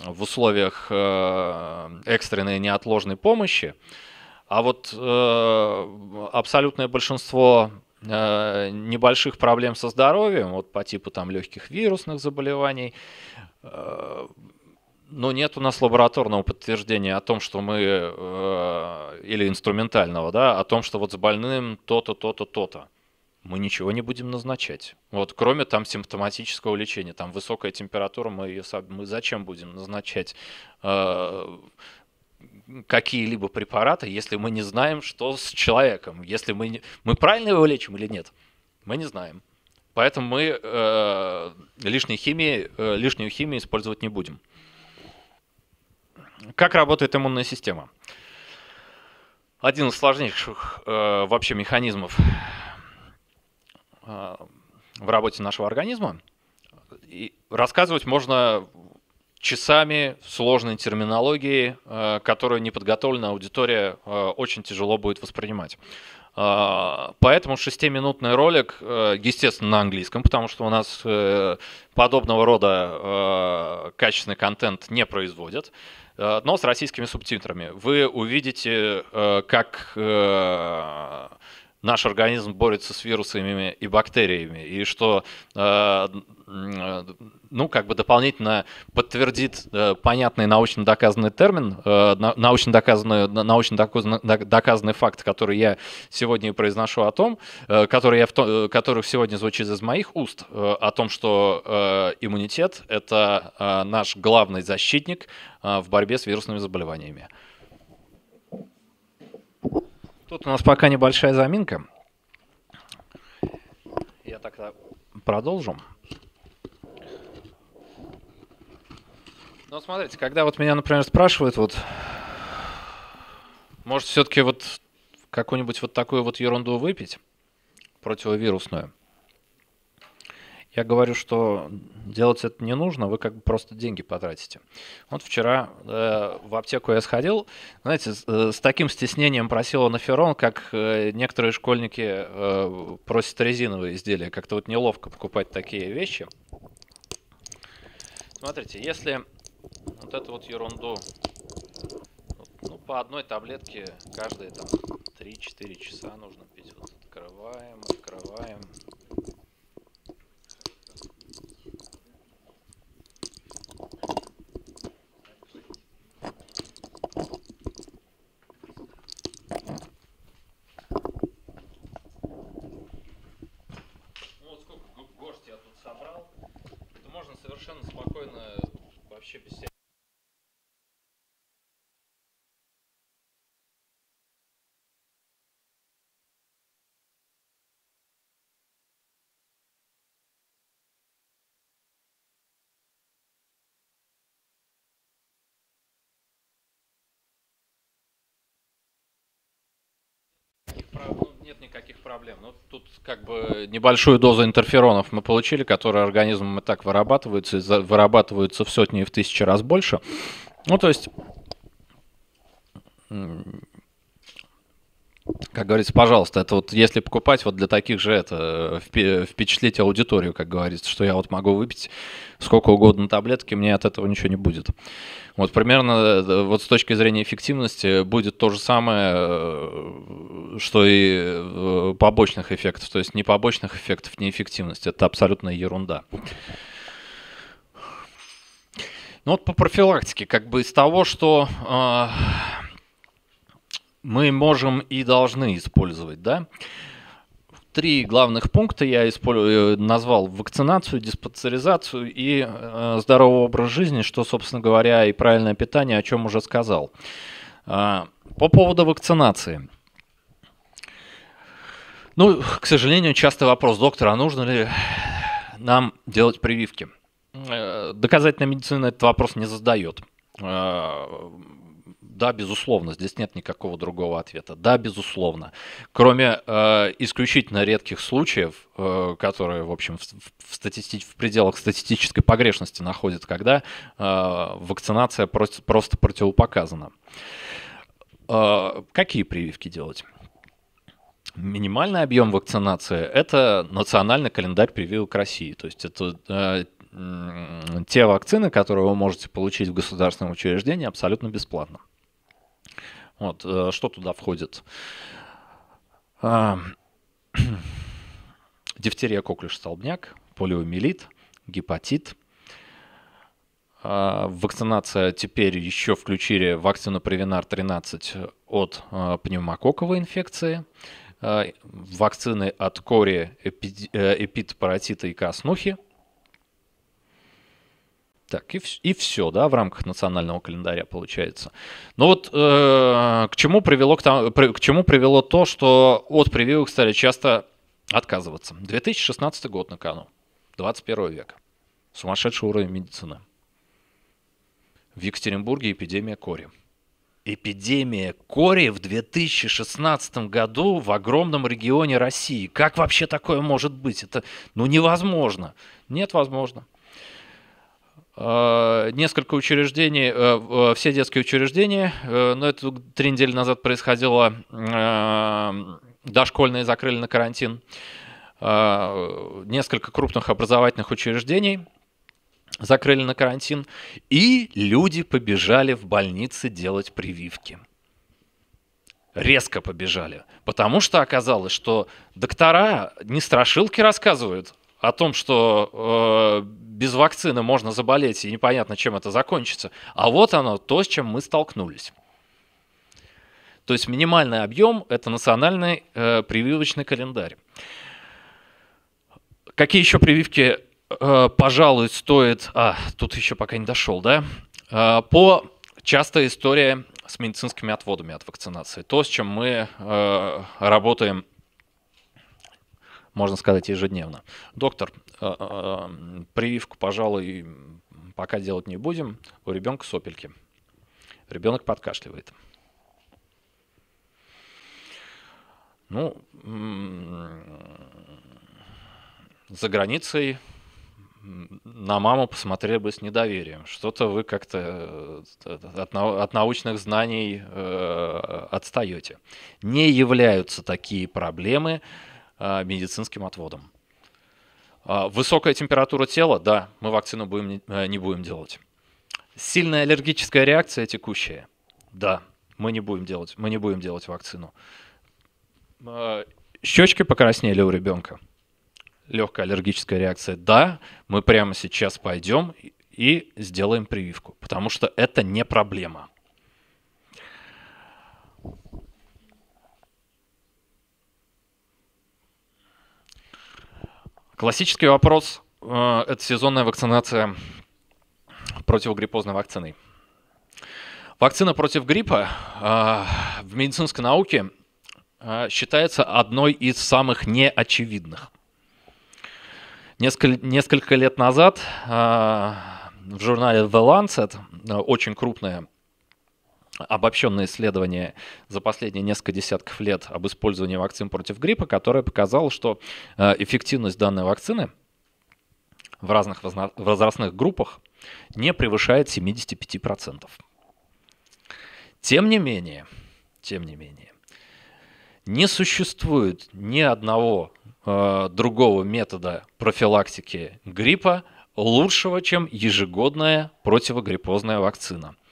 в условиях э, экстренной неотложной помощи. А вот э, абсолютное большинство э, небольших проблем со здоровьем, вот по типу там легких вирусных заболеваний, э, но ну, нет у нас лабораторного подтверждения о том, что мы, э, или инструментального, да, о том, что вот с больным то-то, то-то, то-то. Мы ничего не будем назначать. Вот, кроме там симптоматического лечения, там высокая температура, мы, ее, мы зачем будем назначать э, какие-либо препараты, если мы не знаем, что с человеком, если мы, не, мы правильно его лечим или нет, мы не знаем. Поэтому мы э, лишней химии, э, лишнюю химию использовать не будем. Как работает иммунная система? Один из сложнейших э, вообще механизмов э, в работе нашего организма. И рассказывать можно часами сложной терминологии, э, которую неподготовленная аудитория э, очень тяжело будет воспринимать. Э, поэтому шестиминутный ролик, э, естественно, на английском, потому что у нас э, подобного рода качественный контент не производят. Э, но с российскими субтитрами. Вы увидите, э, как э, наш организм борется с вирусами и бактериями, и что э, ну, как бы дополнительно подтвердит э, понятный научно доказанный термин, э, научно, доказанный, научно доказанный, доказанный факт, который я сегодня произношу о том, который, я в который сегодня звучит из моих уст, о том, что иммунитет – это наш главный защитник в борьбе с вирусными заболеваниями. Тут у нас пока небольшая заминка. Я тогда продолжу. Ну, смотрите, когда вот меня, например, спрашивают, вот, может, все-таки вот какую-нибудь вот такую вот ерунду выпить противовирусную – я говорю, что делать это не нужно, вы как бы просто деньги потратите. Вот вчера э, в аптеку я сходил, знаете, с, э, с таким стеснением просил анаферон, как э, некоторые школьники э, просят резиновые изделия. Как-то вот неловко покупать такие вещи. Смотрите, если вот эту вот ерунду ну, по одной таблетке каждые там 3-4 часа нужно пить. Вот открываем, открываем, совершенно спокойно, вообще без нет никаких проблем. Ну, тут как бы небольшую дозу интерферонов мы получили, которые организмом и так вырабатываются, и вырабатываются в сотни и в тысячи раз больше. Ну, то есть как говорится, пожалуйста, это вот если покупать вот для таких же это э, впечатлить аудиторию, как говорится, что я вот могу выпить сколько угодно таблетки, мне от этого ничего не будет. Вот примерно э, вот с точки зрения эффективности будет то же самое, э, что и побочных эффектов. То есть не побочных эффектов, не эффективности, Это абсолютная ерунда. Ну вот по профилактике, как бы из того, что э, мы можем и должны использовать, да? Три главных пункта я использую, э, назвал вакцинацию, диспансеризацию и э, здоровый образ жизни, что, собственно говоря, и правильное питание, о чем уже сказал. Э, по поводу вакцинации. Ну, к сожалению, часто вопрос доктора, а нужно ли нам делать прививки? Э, доказательная медицина этот вопрос не задает. А, да, безусловно, здесь нет никакого другого ответа. Да, безусловно. Кроме э, исключительно редких случаев, э, которые, в общем, в, в, статисти- в пределах статистической погрешности находят, когда э, вакцинация просто, просто противопоказана. Э, какие прививки делать? Минимальный объем вакцинации – это национальный календарь прививок России. То есть это э, те вакцины, которые вы можете получить в государственном учреждении абсолютно бесплатно. Вот, э, что туда входит? А, [CLEARS THROAT] дифтерия, коклюш, столбняк, полиомиелит, гепатит. А, вакцинация теперь еще включили вакцину Превинар 13 от э, пневмококковой инфекции, э, вакцины от кори, эпид, эпидпаратита и краснухи – так, и, и все, да, в рамках национального календаря получается. Но ну вот э, к, чему привело, к, там, к чему привело то, что от прививок стали часто отказываться. 2016 год на кону, 21 века. Сумасшедший уровень медицины. В Екатеринбурге эпидемия кори. Эпидемия кори в 2016 году в огромном регионе России. Как вообще такое может быть? Это ну невозможно. Нет, возможно. Э, несколько учреждений, э, э, все детские учреждения, но это три недели назад происходило, дошкольные закрыли на карантин, несколько крупных образовательных учреждений закрыли на карантин, и люди побежали в больницы делать прививки. Резко побежали, потому что оказалось, что доктора не страшилки рассказывают, о том, что э, без вакцины можно заболеть, и непонятно, чем это закончится. А вот оно, то, с чем мы столкнулись. То есть минимальный объем – это национальный э, прививочный календарь. Какие еще прививки, э, пожалуй, стоит… А, тут еще пока не дошел, да? Э, по частая история с медицинскими отводами от вакцинации. То, с чем мы э, работаем можно сказать, ежедневно. Доктор, э, э, э, прививку, пожалуй, пока делать не будем. У ребенка сопельки. Ребенок подкашливает. Ну, за границей на маму посмотрели бы с недоверием. Что-то вы как-то от, научных знаний отстаете. Не являются такие проблемы Э, медицинским отводом. Э, высокая температура тела, да, мы вакцину будем, э, не будем делать. Сильная аллергическая реакция текущая, да, мы не будем делать, мы не будем делать вакцину. Щечки покраснели у ребенка. Легкая аллергическая реакция. Да, мы прямо сейчас пойдем и сделаем прививку, потому что это не проблема. Классический вопрос э, – это сезонная вакцинация противогриппозной вакциной. Вакцина против гриппа э, в медицинской науке э, считается одной из самых неочевидных. Несколько, несколько лет назад в журнале The Lancet, очень крупная обобщенное исследование за последние несколько десятков лет об использовании вакцин против гриппа, которое показало, что э, эффективность данной вакцины в разных возрастных группах не превышает 75%. Тем не менее, тем не менее, не существует ни одного э, другого метода профилактики гриппа лучшего, чем ежегодная противогриппозная вакцина –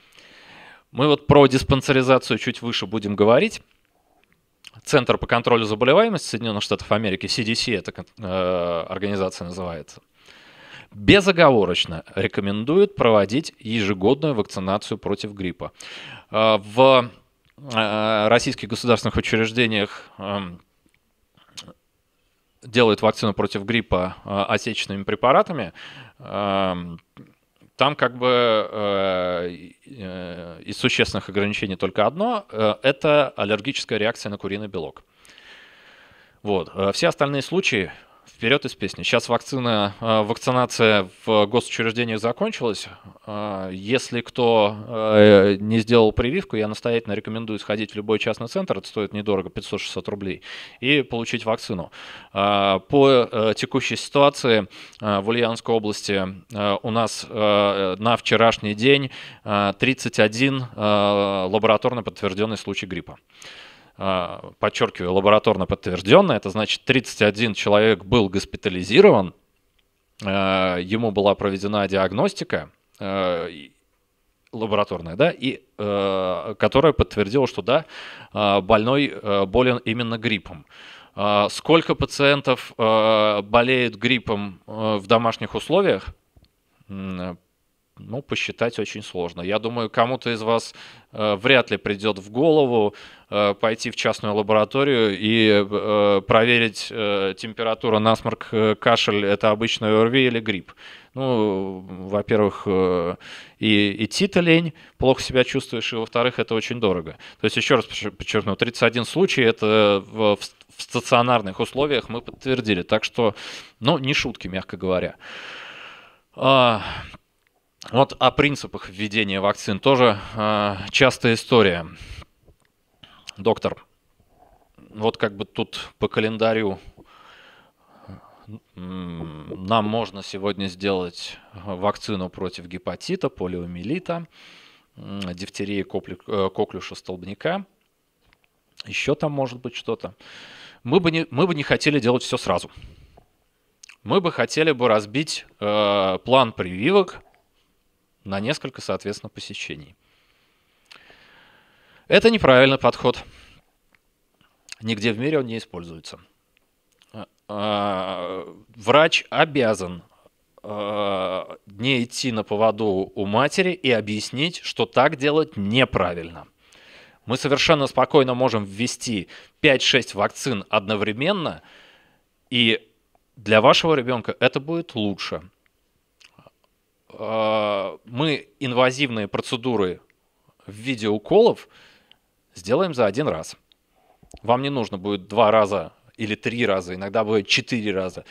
мы вот про диспансеризацию чуть выше будем говорить. Центр по контролю заболеваемости Соединенных Штатов Америки, CDC, это э, организация называется, безоговорочно рекомендует проводить ежегодную вакцинацию против гриппа. Э, в э, российских государственных учреждениях э, делают вакцину против гриппа э, отечественными препаратами. Э, там как бы э, э, из существенных ограничений только одно э, это аллергическая реакция на куриный белок. Вот. Все остальные случаи Вперед из песни. Сейчас вакцина, э, вакцинация в госучреждениях закончилась. Э, если кто э, не сделал прививку, я настоятельно рекомендую сходить в любой частный центр, это стоит недорого, 500-600 рублей, и получить вакцину. По текущей ситуации в Ульяновской области у нас на вчерашний день 31 лабораторно подтвержденный случай гриппа. А, подчеркиваю, лабораторно подтвержденно, это значит 31 человек был госпитализирован, а, ему была проведена диагностика а, лабораторная, да, и которая подтвердила, что да, больной болен именно гриппом. Сколько пациентов болеют гриппом в домашних условиях? ну, посчитать очень сложно. Я думаю, кому-то из вас э, вряд ли придет в голову э, пойти в частную лабораторию и э, проверить э, температуру, насморк, э, кашель, это обычный ОРВИ или грипп. Ну, во-первых, э, и идти-то лень, плохо себя чувствуешь, и во-вторых, это очень дорого. То есть, еще раз подчеркну, 31 случай, это в, в стационарных условиях мы подтвердили. Так что, ну, не шутки, мягко говоря. А, вот о принципах введения вакцин тоже э, частая история. Доктор, вот как бы тут по календарю нам можно сегодня сделать вакцину против гепатита, полиомиелита, дифтерии, э, коклюша, столбняка. Еще там может быть что-то. Мы бы, не, мы бы не хотели делать все сразу. Мы бы хотели бы разбить э, план прививок на несколько, соответственно, посещений. Это неправильный подход. Нигде в мире он не используется. А, а, врач обязан а, не идти на поводу у матери и объяснить, что так делать неправильно. Мы совершенно спокойно можем ввести 5-6 вакцин одновременно, и для вашего ребенка это будет лучше мы инвазивные процедуры в виде уколов сделаем за один раз. Вам не нужно будет два раза или три раза, иногда будет четыре раза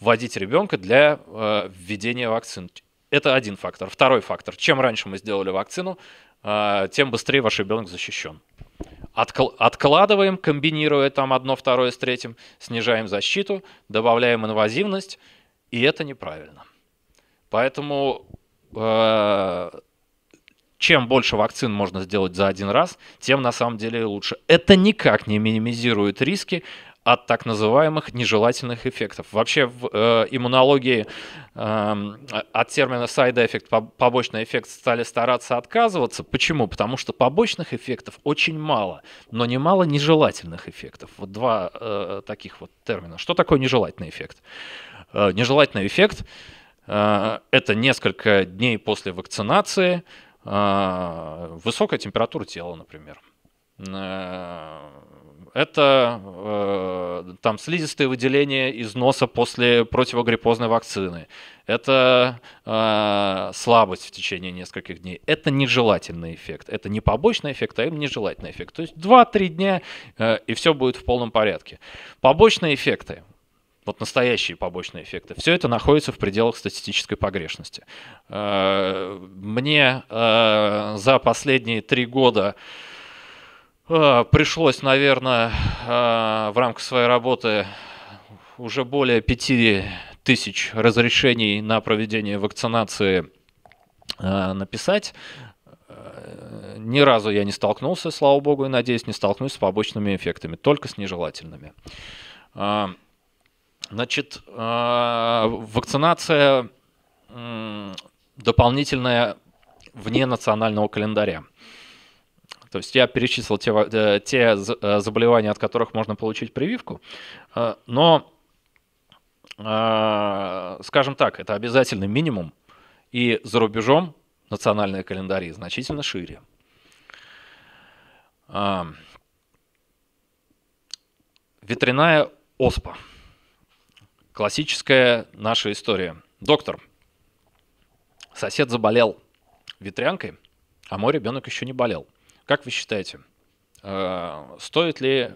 вводить ребенка для э, введения вакцин. Это один фактор. Второй фактор. Чем раньше мы сделали вакцину, э, тем быстрее ваш ребенок защищен. Откл- откладываем, комбинируя там одно, второе с третьим, снижаем защиту, добавляем инвазивность, и это неправильно. Поэтому э, чем больше вакцин можно сделать за один раз, тем на самом деле лучше. Это никак не минимизирует риски от так называемых нежелательных эффектов. Вообще в э, иммунологии э, от термина side effect, побочный эффект стали стараться отказываться. Почему? Потому что побочных эффектов очень мало, но немало нежелательных эффектов. Вот два э, таких вот термина. Что такое нежелательный эффект? Э, нежелательный эффект Э, это несколько дней после вакцинации, э, высокая температура тела, например. Э, это там слизистые выделения из носа после противогриппозной вакцины. Это слабость в течение нескольких дней. Это нежелательный эффект. Это не побочный эффект, а им нежелательный эффект. То есть 2-3 дня и все будет в полном порядке. Побочные эффекты вот настоящие побочные эффекты, все это находится в пределах статистической погрешности. Э, мне э, за последние три года э, пришлось, наверное, в рамках своей работы уже более пяти тысяч разрешений на проведение вакцинации написать. Ни разу я не столкнулся, слава богу, и надеюсь, не столкнусь с побочными эффектами, только с нежелательными. Значит, э, вакцинация дополнительная вне национального календаря. То есть я перечислил те, э, те э, заболевания, от которых можно получить прививку, но, скажем так, это обязательный минимум, и за рубежом национальные календари значительно шире. Ветряная оспа – Классическая наша история. Доктор, сосед заболел ветрянкой, а мой ребенок еще не болел. Как вы считаете, э, стоит ли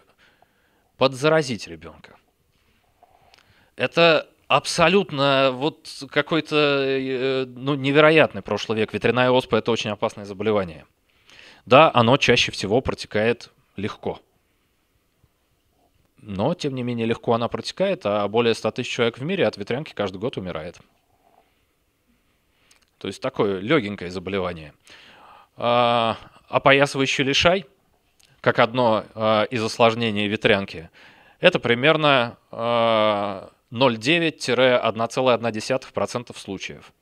подзаразить ребенка? Это абсолютно вот какой-то э, ну, невероятный прошлый век. Ветряная оспа – это очень опасное заболевание. Да, оно чаще всего протекает легко – но, тем не менее, легко она протекает, а более 100 тысяч человек в мире от ветрянки каждый год умирает. То есть такое легенькое заболевание. А, опоясывающий лишай, как одно а, из осложнений ветрянки, это примерно а, 0,9-1,1% случаев,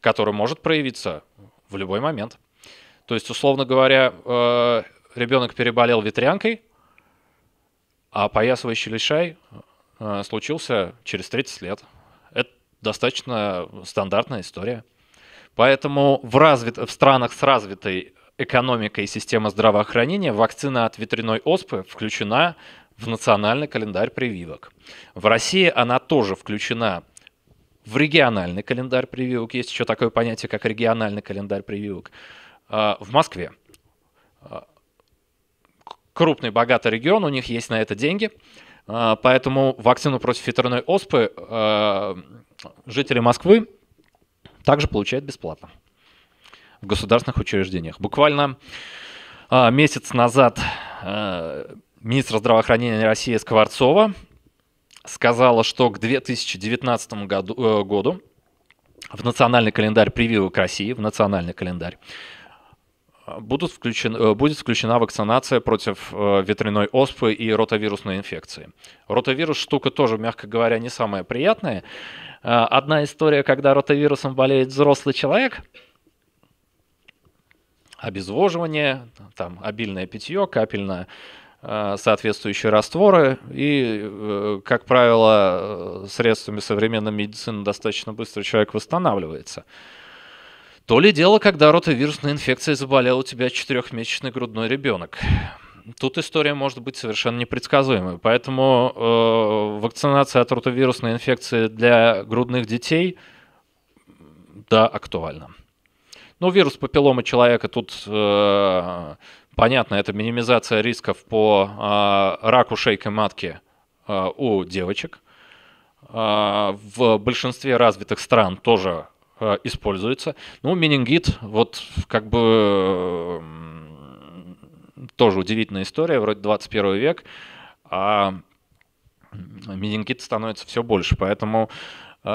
который может проявиться в любой момент. То есть, условно говоря, э, ребенок переболел ветрянкой, а поясывающий лишай э, случился через 30 лет. Это достаточно стандартная история. Поэтому в, развит... в странах с развитой экономикой и системой здравоохранения вакцина от ветряной оспы включена в национальный календарь прививок. В России она тоже включена в региональный календарь прививок. Есть еще такое понятие, как региональный календарь прививок. А, в Москве. А, крупный, богатый регион, у них есть на это деньги. А, поэтому вакцину против фитерной оспы а, жители Москвы также получают бесплатно в государственных учреждениях. Буквально а, месяц назад министр здравоохранения России Скворцова сказала, что к 2019 году, э, году в национальный календарь прививок России, в национальный календарь, а, будут включен, э, будет включена вакцинация против э, ветряной оспы и ротавирусной инфекции. Ротавирус штука тоже, мягко говоря, не самая приятная. Э, одна история, когда ротавирусом болеет взрослый человек, обезвоживание, там обильное питье, капельное соответствующие растворы. И, как правило, средствами современной медицины достаточно быстро человек восстанавливается. То ли дело, когда ротовирусной инфекцией заболел у тебя четырехмесячный грудной ребенок. Тут история может быть совершенно непредсказуемой. Поэтому э, вакцинация от ротовирусной инфекции для грудных детей, да, актуальна. Ну, вирус папиллома человека тут э, понятно, это минимизация рисков по э, раку шейки матки э, у девочек. Э, в большинстве развитых стран тоже Э, используется. Ну, менингит, вот как бы тоже удивительная история, вроде 21 век, а менингит становится все больше, поэтому э,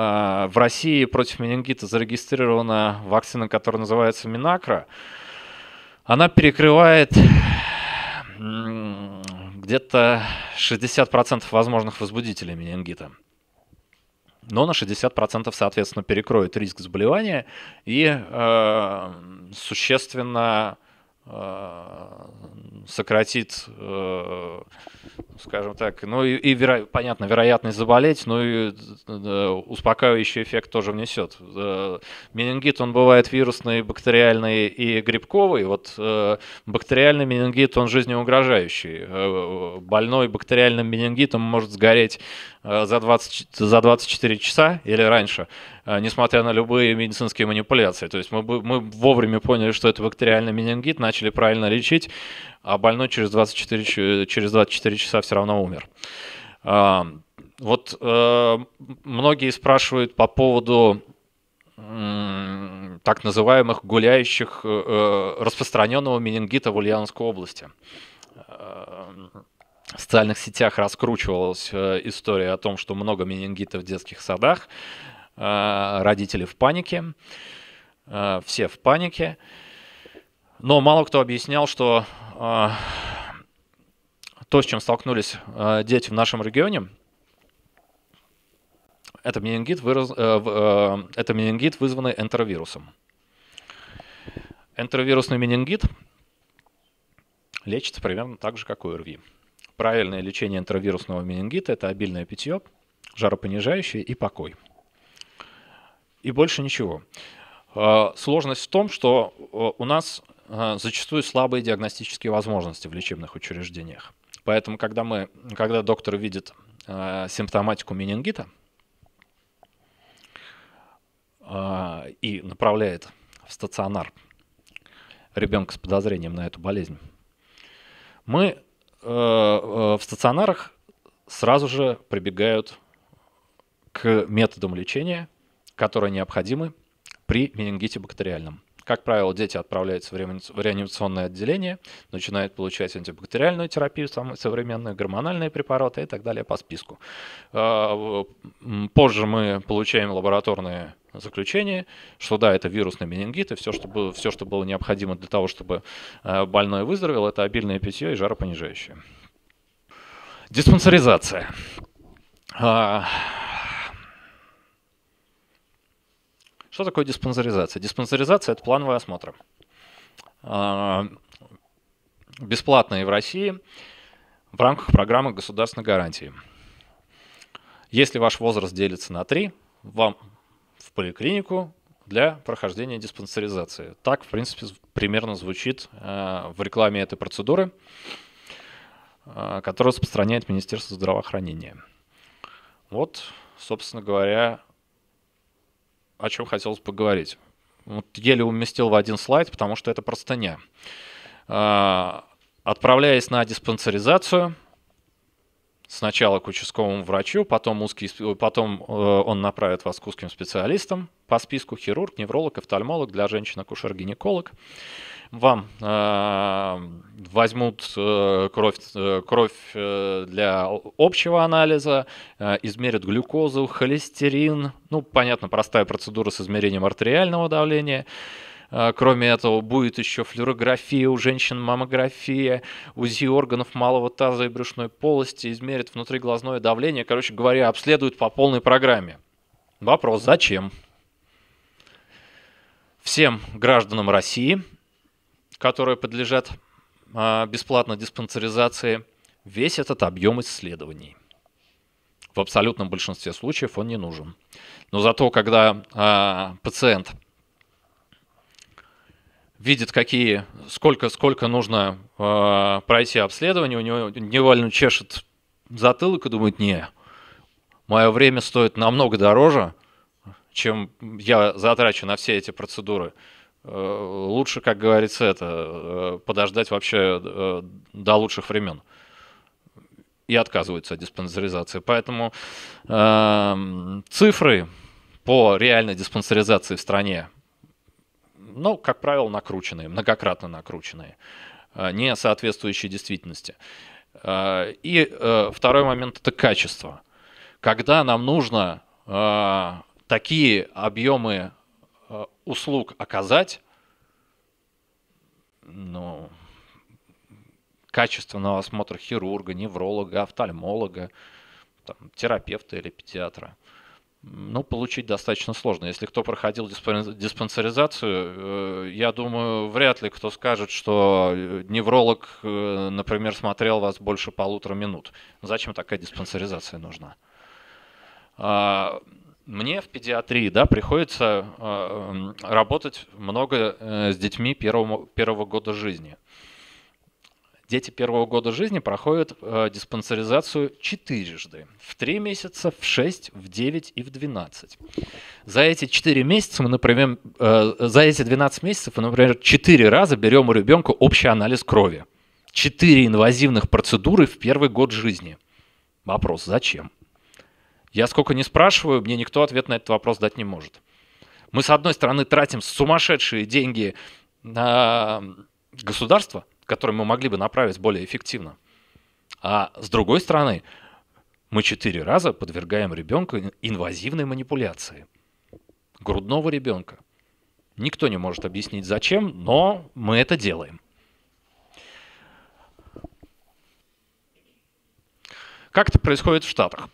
в России против менингита зарегистрирована вакцина, которая называется Минакра. Она перекрывает где-то 60% возможных возбудителей менингита но на 60% соответственно перекроет риск заболевания и э, существенно э, сократит, э, скажем так, ну и, и веро, понятно, вероятность заболеть, ну и э, успокаивающий эффект тоже внесет. Э, менингит, он бывает вирусный, бактериальный и грибковый. Вот э, бактериальный менингит, он жизнеугрожающий. Э, больной бактериальным менингитом может сгореть Э, за, 20, за 24 часа или раньше, э, несмотря на любые медицинские манипуляции. То есть мы, мы вовремя поняли, что это бактериальный менингит, начали правильно лечить, а больной через 24, через 24 часа все равно умер. А, вот э, многие спрашивают по поводу так называемых гуляющих распространенного менингита в Ульяновской области в социальных сетях раскручивалась э, история о том, что много менингитов в детских садах, э, родители в панике, э, все в панике. Но мало кто объяснял, что то, с чем столкнулись дети в нашем регионе, это менингит, выраз... это менингит вызванный энтеровирусом. Энтеровирусный менингит лечится примерно так же, как у РВИ правильное лечение интравирусного менингита – это обильное питье, жаропонижающее и покой. И больше ничего. Э, сложность в том, что э, у нас э, зачастую слабые диагностические возможности в лечебных учреждениях. Поэтому, когда, мы, когда доктор видит симптоматику менингита и направляет в стационар ребенка с подозрением на эту болезнь, мы Э, э, в стационарах сразу же прибегают к методам лечения, которые необходимы при менингите бактериальном. Как правило, дети отправляются в реанимационное отделение, начинают получать антибактериальную терапию, самую современную, гормональные препараты и так далее по списку. А, позже мы получаем лабораторные заключение, что да, это вирусный менингит, и все что, было, все, что было необходимо для того, чтобы а, больной выздоровел, это обильное питье и жаропонижающее. Диспансеризация. А, Что такое диспансеризация? Диспансеризация – это плановый осмотр. А, и в России в рамках программы государственной гарантии. Если ваш возраст делится на 3, вам в поликлинику для прохождения диспансеризации. Так, в принципе, примерно звучит э, в рекламе этой процедуры, э, которую распространяет Министерство здравоохранения. Вот, собственно говоря, о чем хотелось поговорить. Вот еле уместил в один слайд, потому что это простыня. А, отправляясь на диспансеризацию, сначала к участковому врачу, потом, узкий, потом э, он направит вас к узким специалистам по списку хирург, невролог, офтальмолог, для женщин акушер-гинеколог. гинеколог вам э, возьмут э, кровь, э, кровь э, для общего анализа, э, измерят глюкозу, холестерин, ну, понятно, простая процедура с измерением артериального давления. Э, кроме этого, будет еще флюорография у женщин, маммография, УЗИ органов малого таза и брюшной полости, измерит внутриглазное давление. Короче говоря, обследуют по полной программе. Вопрос, зачем? Всем гражданам России – которые подлежат а, бесплатно диспансеризации, весь этот объем исследований. В абсолютном большинстве случаев он не нужен. Но зато, когда а, пациент видит, какие, сколько, сколько нужно э, пройти обследование, у него невольно чешет затылок и думает, не, мое время стоит намного дороже, чем я затрачу на все эти процедуры. Э, лучше, как говорится, это э, подождать вообще э, до лучших времен и отказываются от диспансеризации. Поэтому эм, цифры по реальной диспансеризации в стране, ну, как правило, накрученные, многократно накрученные, не соответствующие действительности. И второй момент – это качество. Когда нам нужно такие объемы Э, услуг оказать, ну, качественного осмотра хирурга, невролога, офтальмолога, там, терапевта или педиатра. Ну, получить достаточно сложно. Если кто проходил диспансеризацию, э, я думаю, вряд ли кто скажет, что э, невролог, например, смотрел вас больше полутора минут. Зачем такая диспансеризация нужна? А, мне в педиатрии да, приходится э, работать много э, с детьми первого, первого года жизни. Дети первого года жизни проходят э, диспансеризацию четырежды. В три месяца, в шесть, в девять и в двенадцать. За эти четыре месяца мы, например, э, за эти 12 месяцев например, четыре раза берем у ребенка общий анализ крови. четыре инвазивных процедуры в первый год жизни. Вопрос, зачем? Я сколько не спрашиваю, мне никто ответ на этот вопрос дать не может. Мы, с одной стороны, тратим сумасшедшие деньги на государство, которое мы могли бы направить более эффективно. А с другой стороны, мы четыре раза подвергаем ребенка инвазивной манипуляции. Грудного ребенка. Никто не может объяснить зачем, но мы это делаем. Как это происходит в Штатах?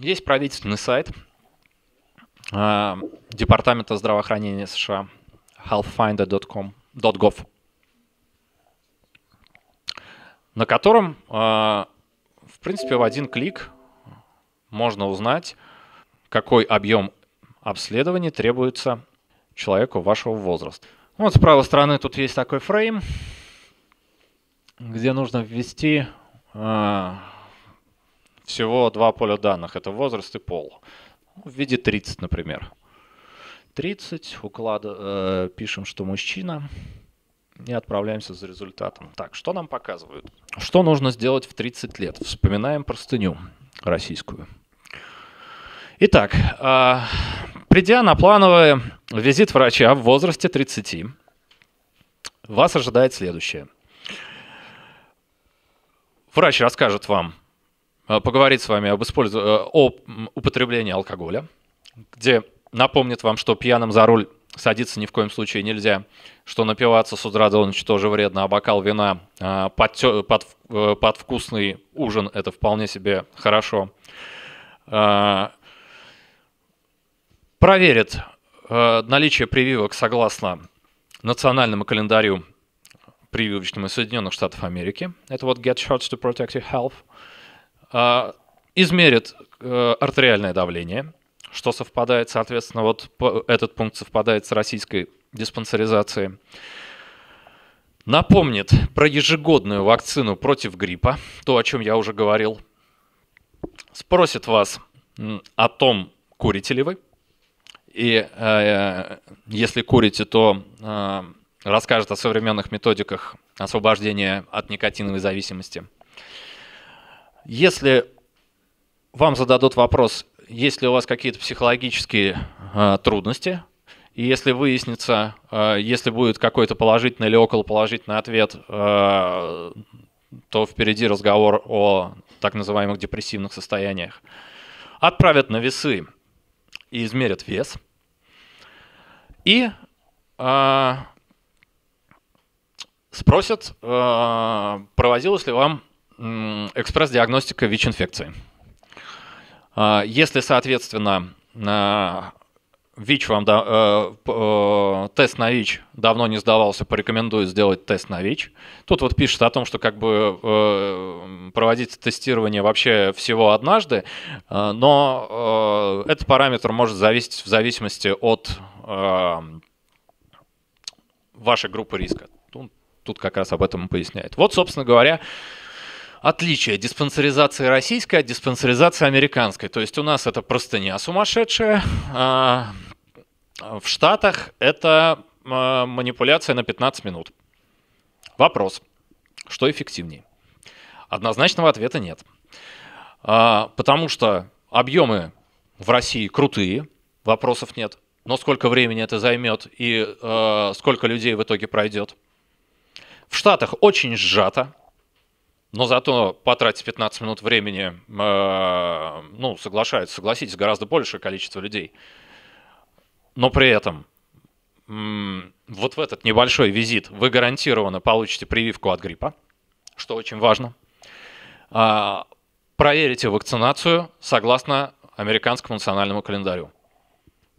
Есть правительственный сайт э, Департамента здравоохранения США healthfinder.com.gov, на котором, э, в принципе, в один клик можно узнать, какой объем обследований требуется человеку вашего возраста. Вот с правой стороны тут есть такой фрейм, где нужно ввести э, всего два поля данных. Это возраст и пол. Ну, в виде 30, например. 30, уклад, э, пишем, что мужчина, и отправляемся за результатом. Так, что нам показывают? Что нужно сделать в 30 лет? Вспоминаем простыню российскую. Итак, э, придя на плановый визит врача в возрасте 30, вас ожидает следующее. Врач расскажет вам, Э, поговорить с вами об, использ... Э, об употреблении алкоголя, где напомнит вам, что пьяным за руль садиться ни в коем случае нельзя, что напиваться с утра до ночи тоже вредно, а бокал вина э, под, под, под вкусный ужин – это вполне себе хорошо. Проверит наличие прививок согласно национальному календарю прививочному Соединенных Штатов Америки. Это вот «Get Shots to Protect Your Health». А, измерит э, артериальное давление, что совпадает, соответственно, вот этот пункт совпадает с российской диспансеризацией. Напомнит про ежегодную вакцину против гриппа, то, о чем я уже говорил. Спросит вас о том, курите ли вы. И э, если курите, то э, расскажет о современных методиках освобождения от никотиновой зависимости. Э, если вам зададут вопрос, есть ли у вас какие-то психологические э, трудности, и если выяснится, э, если будет какой-то положительный или околоположительный ответ, э, то впереди разговор о так называемых депрессивных состояниях. Отправят на весы и измерят вес. И э, спросят, э, проводилось ли вам экспресс-диагностика ВИЧ-инфекции. А, если, соответственно, ВИЧ вам да, э, э, тест на ВИЧ давно не сдавался, порекомендую сделать тест на ВИЧ. Тут вот пишет о том, что как бы э, проводить тестирование вообще всего однажды, э, но э, этот параметр может зависеть в зависимости от э, вашей группы риска. Тут, тут как раз об этом и поясняет. Вот, собственно говоря, э, отличие диспансеризации российской от диспансеризации американской. То есть у нас это простыня сумасшедшая, а в Штатах это а, манипуляция на 15 минут. Вопрос, что эффективнее? Однозначного ответа нет. А, потому что объемы в России крутые, вопросов нет. Но сколько времени это займет и э, сколько людей в итоге пройдет? В Штатах очень сжато, но зато потратить 15 минут времени, э, ну, соглашаются, согласитесь, гораздо большее количество людей. Но при этом вот в этот небольшой визит вы гарантированно получите прививку от гриппа, что очень важно. А, проверите вакцинацию согласно американскому национальному календарю.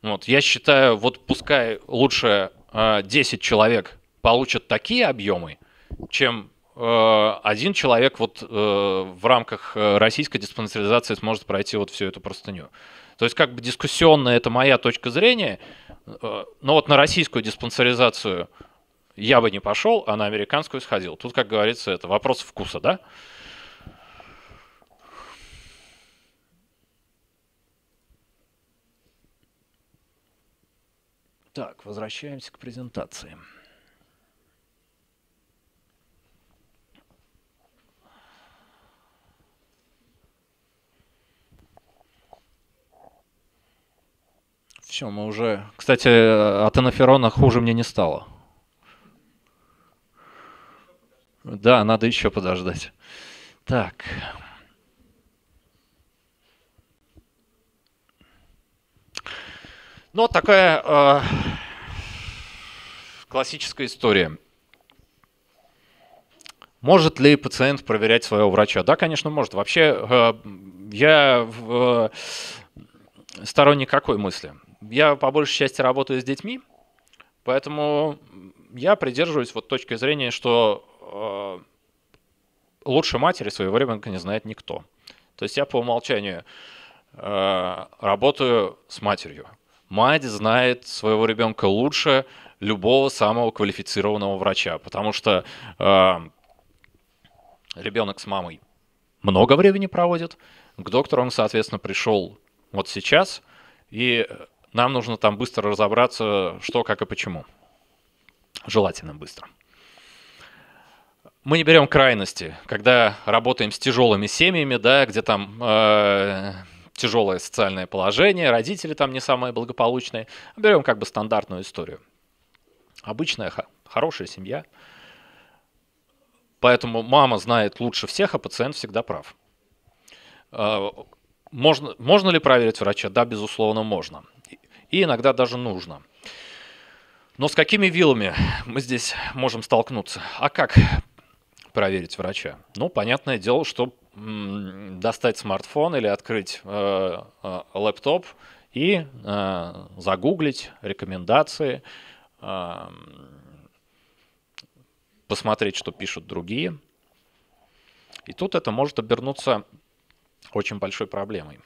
Вот, я считаю, вот пускай лучше а, э, 10 человек получат такие объемы, чем Э, один человек вот э, в рамках э, российской диспансеризации сможет пройти вот всю эту простыню. То есть как бы дискуссионно это моя точка зрения, но вот на российскую диспансеризацию я бы не пошел, а на американскую сходил. Тут, как говорится, это вопрос вкуса, да? Так, возвращаемся к презентации. Все, мы уже... Кстати, э, от анаферона хуже мне не стало. Да, надо еще подождать. Так. Но ну, такая э, классическая история. Может ли пациент проверять своего врача? Да, конечно, может. Вообще, э, я э, сторонник какой мысли? я по большей части работаю с детьми, поэтому я придерживаюсь вот точки зрения, что э, лучше матери своего ребенка не знает никто. То есть я по умолчанию э, работаю с матерью. Мать знает своего ребенка лучше любого самого квалифицированного врача, потому что э, ребенок с мамой много времени проводит, к доктору он, соответственно, пришел вот сейчас, и э, нам нужно там быстро разобраться, что, как и почему. Желательно быстро. Мы не берем крайности, когда работаем с тяжелыми семьями, да, где там э, тяжелое социальное положение, родители там не самые благополучные. Берем как бы стандартную историю. Обычная хорошая семья. Поэтому мама знает лучше всех, а пациент всегда прав. Э, можно, можно ли проверить врача? Да, безусловно, можно и иногда даже нужно. Но с какими вилами мы здесь можем столкнуться? А как проверить врача? Ну, понятное дело, что достать смартфон или открыть э, э, лэптоп и э, загуглить рекомендации, э, посмотреть, что пишут другие. И тут это может обернуться очень большой проблемой.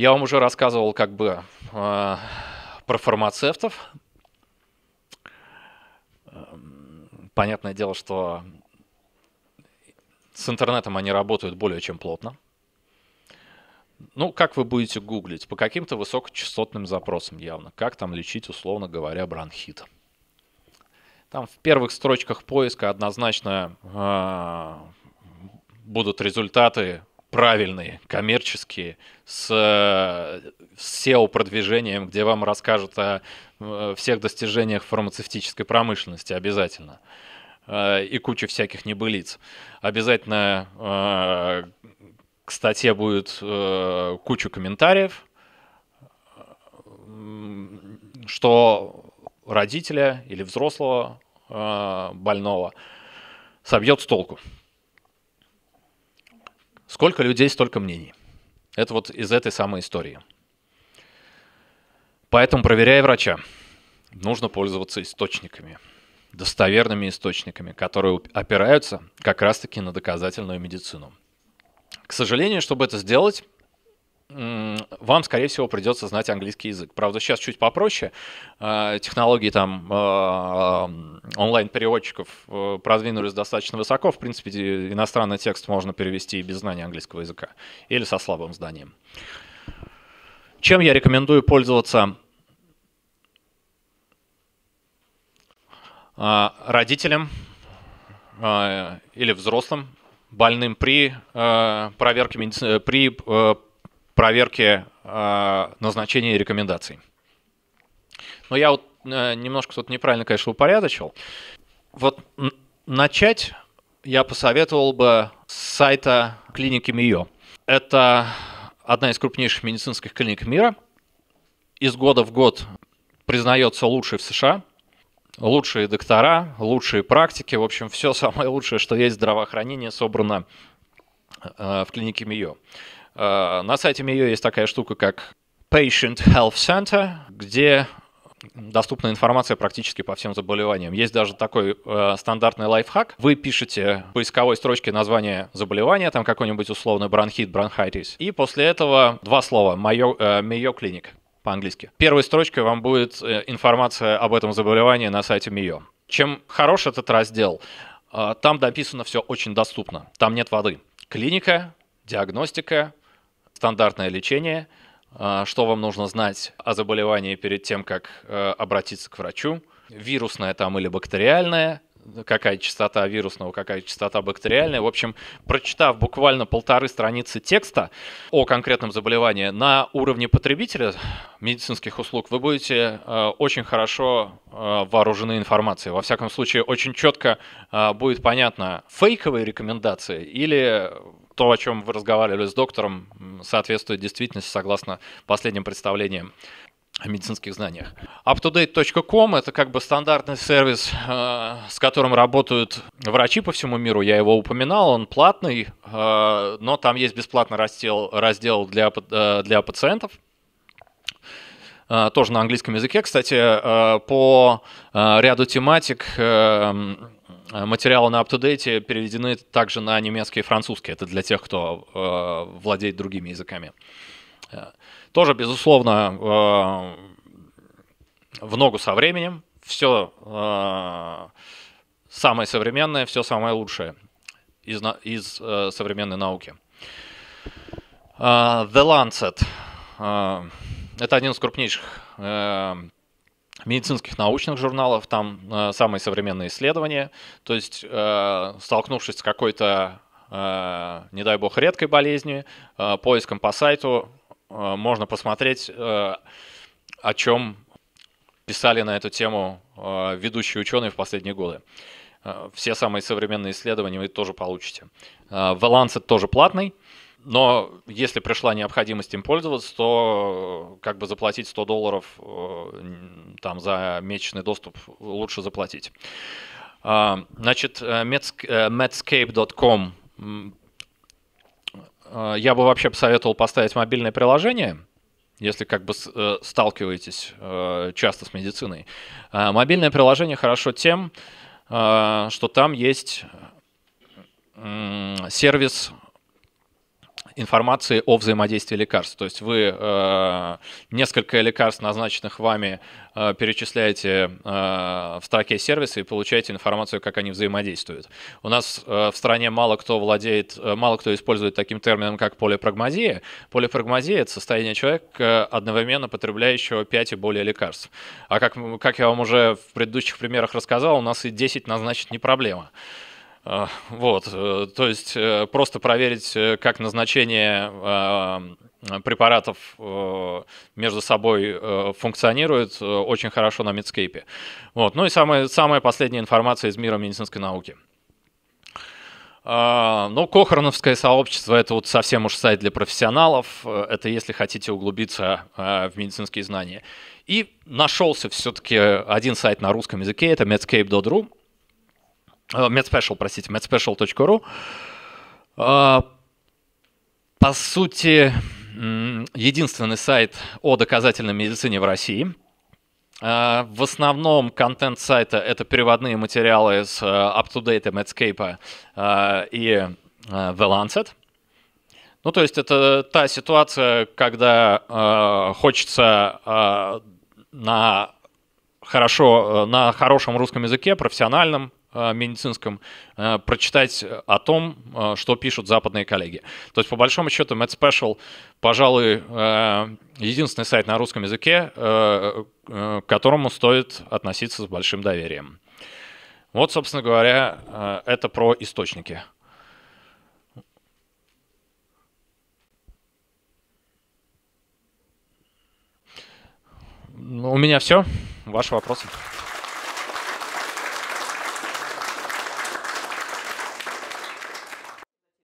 Я вам уже рассказывал как бы э, про фармацевтов. Эм, понятное дело, что с интернетом они работают более чем плотно. Ну, как вы будете гуглить? По каким-то высокочастотным запросам явно. Как там лечить, условно говоря, бронхит? Там в первых строчках поиска однозначно э, будут результаты правильные, коммерческие, с, с SEO-продвижением, где вам расскажут о э, всех достижениях фармацевтической промышленности обязательно э, и куча всяких небылиц. Обязательно э, к статье будет куча комментариев, что родителя или взрослого больного собьет с толку. Сколько людей, столько мнений. Это вот из этой самой истории. Поэтому, проверяя врача, нужно пользоваться источниками, достоверными источниками, которые опираются как раз-таки на доказательную медицину. К сожалению, чтобы это сделать, вам, скорее всего, придется знать английский язык. Правда, сейчас чуть попроще. А, технологии там а, а, онлайн-переводчиков э, продвинулись достаточно высоко. В принципе, иностранный текст можно перевести и без знания английского языка. Или со слабым знанием. Чем я рекомендую пользоваться родителям или взрослым больным при э, проверке медици... при э, проверки э, назначения и рекомендаций. Но я вот э, немножко тут неправильно, конечно, упорядочил. Вот начать я посоветовал бы с сайта клиники МИО. Это одна из крупнейших медицинских клиник мира. Из года в год признается лучшей в США. Лучшие доктора, лучшие практики. В общем, все самое лучшее, что есть в здравоохранении, собрано э, в клинике МИО. Э, на сайте МИО есть такая штука, как Patient Health Center, где доступна информация практически по всем заболеваниям. Есть даже такой э, стандартный лайфхак. Вы пишете в поисковой строчке название заболевания, там какой-нибудь условный бронхит, бронхайтис, и после этого два слова э, «Мио э, клиник» по-английски. Первой строчкой вам будет э, информация об этом заболевании на сайте МИО. Чем хорош этот раздел? Там дописано все очень доступно, там нет воды. Клиника, диагностика, стандартное лечение, а, что вам нужно знать о заболевании перед тем, как э, обратиться к врачу, вирусное там или бактериальное, какая частота вирусного, какая частота бактериальная. В общем, прочитав буквально полторы страницы текста о конкретном заболевании на уровне потребителя медицинских услуг, вы будете э, очень хорошо э, вооружены информацией. Во всяком случае, очень четко будет понятно, фейковые рекомендации или то, о чем вы разговаривали с доктором, соответствует действительности согласно последним представлениям о медицинских знаниях. UpToDate.com – это как бы стандартный сервис, э, с которым работают врачи по всему миру. Я его упоминал, он платный, э, но там есть бесплатный раздел, раздел для, э, для пациентов, тоже на английском языке, кстати, по ряду тематик Э, материалы на UpToDate переведены также на немецкий и французский. Это для тех, кто э, владеет другими языками. Э, тоже, безусловно, э, в ногу со временем. Все э, самое современное, все самое лучшее из, из э, современной науки. Э, The Lancet. Э, это один из крупнейших э, медицинских научных журналов, там э, самые современные исследования. То есть, э, столкнувшись с какой-то, э, не дай бог, редкой болезнью, э, поиском по сайту э, можно посмотреть, э, о чем писали на эту тему э, ведущие ученые в последние годы. Э, все самые современные исследования вы тоже получите. Э, The Lancet тоже платный. Но если пришла необходимость им пользоваться, то как бы заплатить 100 долларов э, там, за месячный доступ лучше заплатить. А, значит, э, э, medscape.com я бы вообще посоветовал поставить мобильное приложение, если как бы сталкиваетесь часто с медициной. А, мобильное приложение хорошо тем, что там есть сервис информации о взаимодействии лекарств. То есть вы э, несколько лекарств, назначенных вами, э, перечисляете э, в строке сервиса и получаете информацию, как они взаимодействуют. У нас э, в стране мало кто владеет, э, мало кто использует таким термином, как полипрагмазия. Полипрагмазия – это состояние человека, одновременно потребляющего 5 и более лекарств. А как, как я вам уже в предыдущих примерах рассказал, у нас и 10 назначить не проблема. Э, вот, э, то есть э, просто проверить, как назначение препаратов между собой функционирует очень хорошо на Medscape. Вот. Ну и самая, самая последняя информация из мира медицинской науки. Ну, Кохрановское сообщество – это вот совсем уж сайт для профессионалов. Это если хотите углубиться в медицинские знания. И нашелся все-таки один сайт на русском языке – это medscape.ru. Э, MedSpecial, простите, medspecial.ru. Э, по сути, единственный сайт о доказательной медицине в России. Э, в основном контент сайта — это переводные материалы с UpToDate, Medscape и The Lancet. Ну, то есть это та ситуация, когда хочется на хорошо, на хорошем русском языке, профессиональном, Э, медицинском э, прочитать о том, э, что пишут западные коллеги. То есть, по большому счету, MedSpecial, пожалуй, единственный сайт на русском языке, к которому стоит относиться с большим доверием. Вот, собственно говоря, это про источники. Ну, у меня все. Ваши вопросы.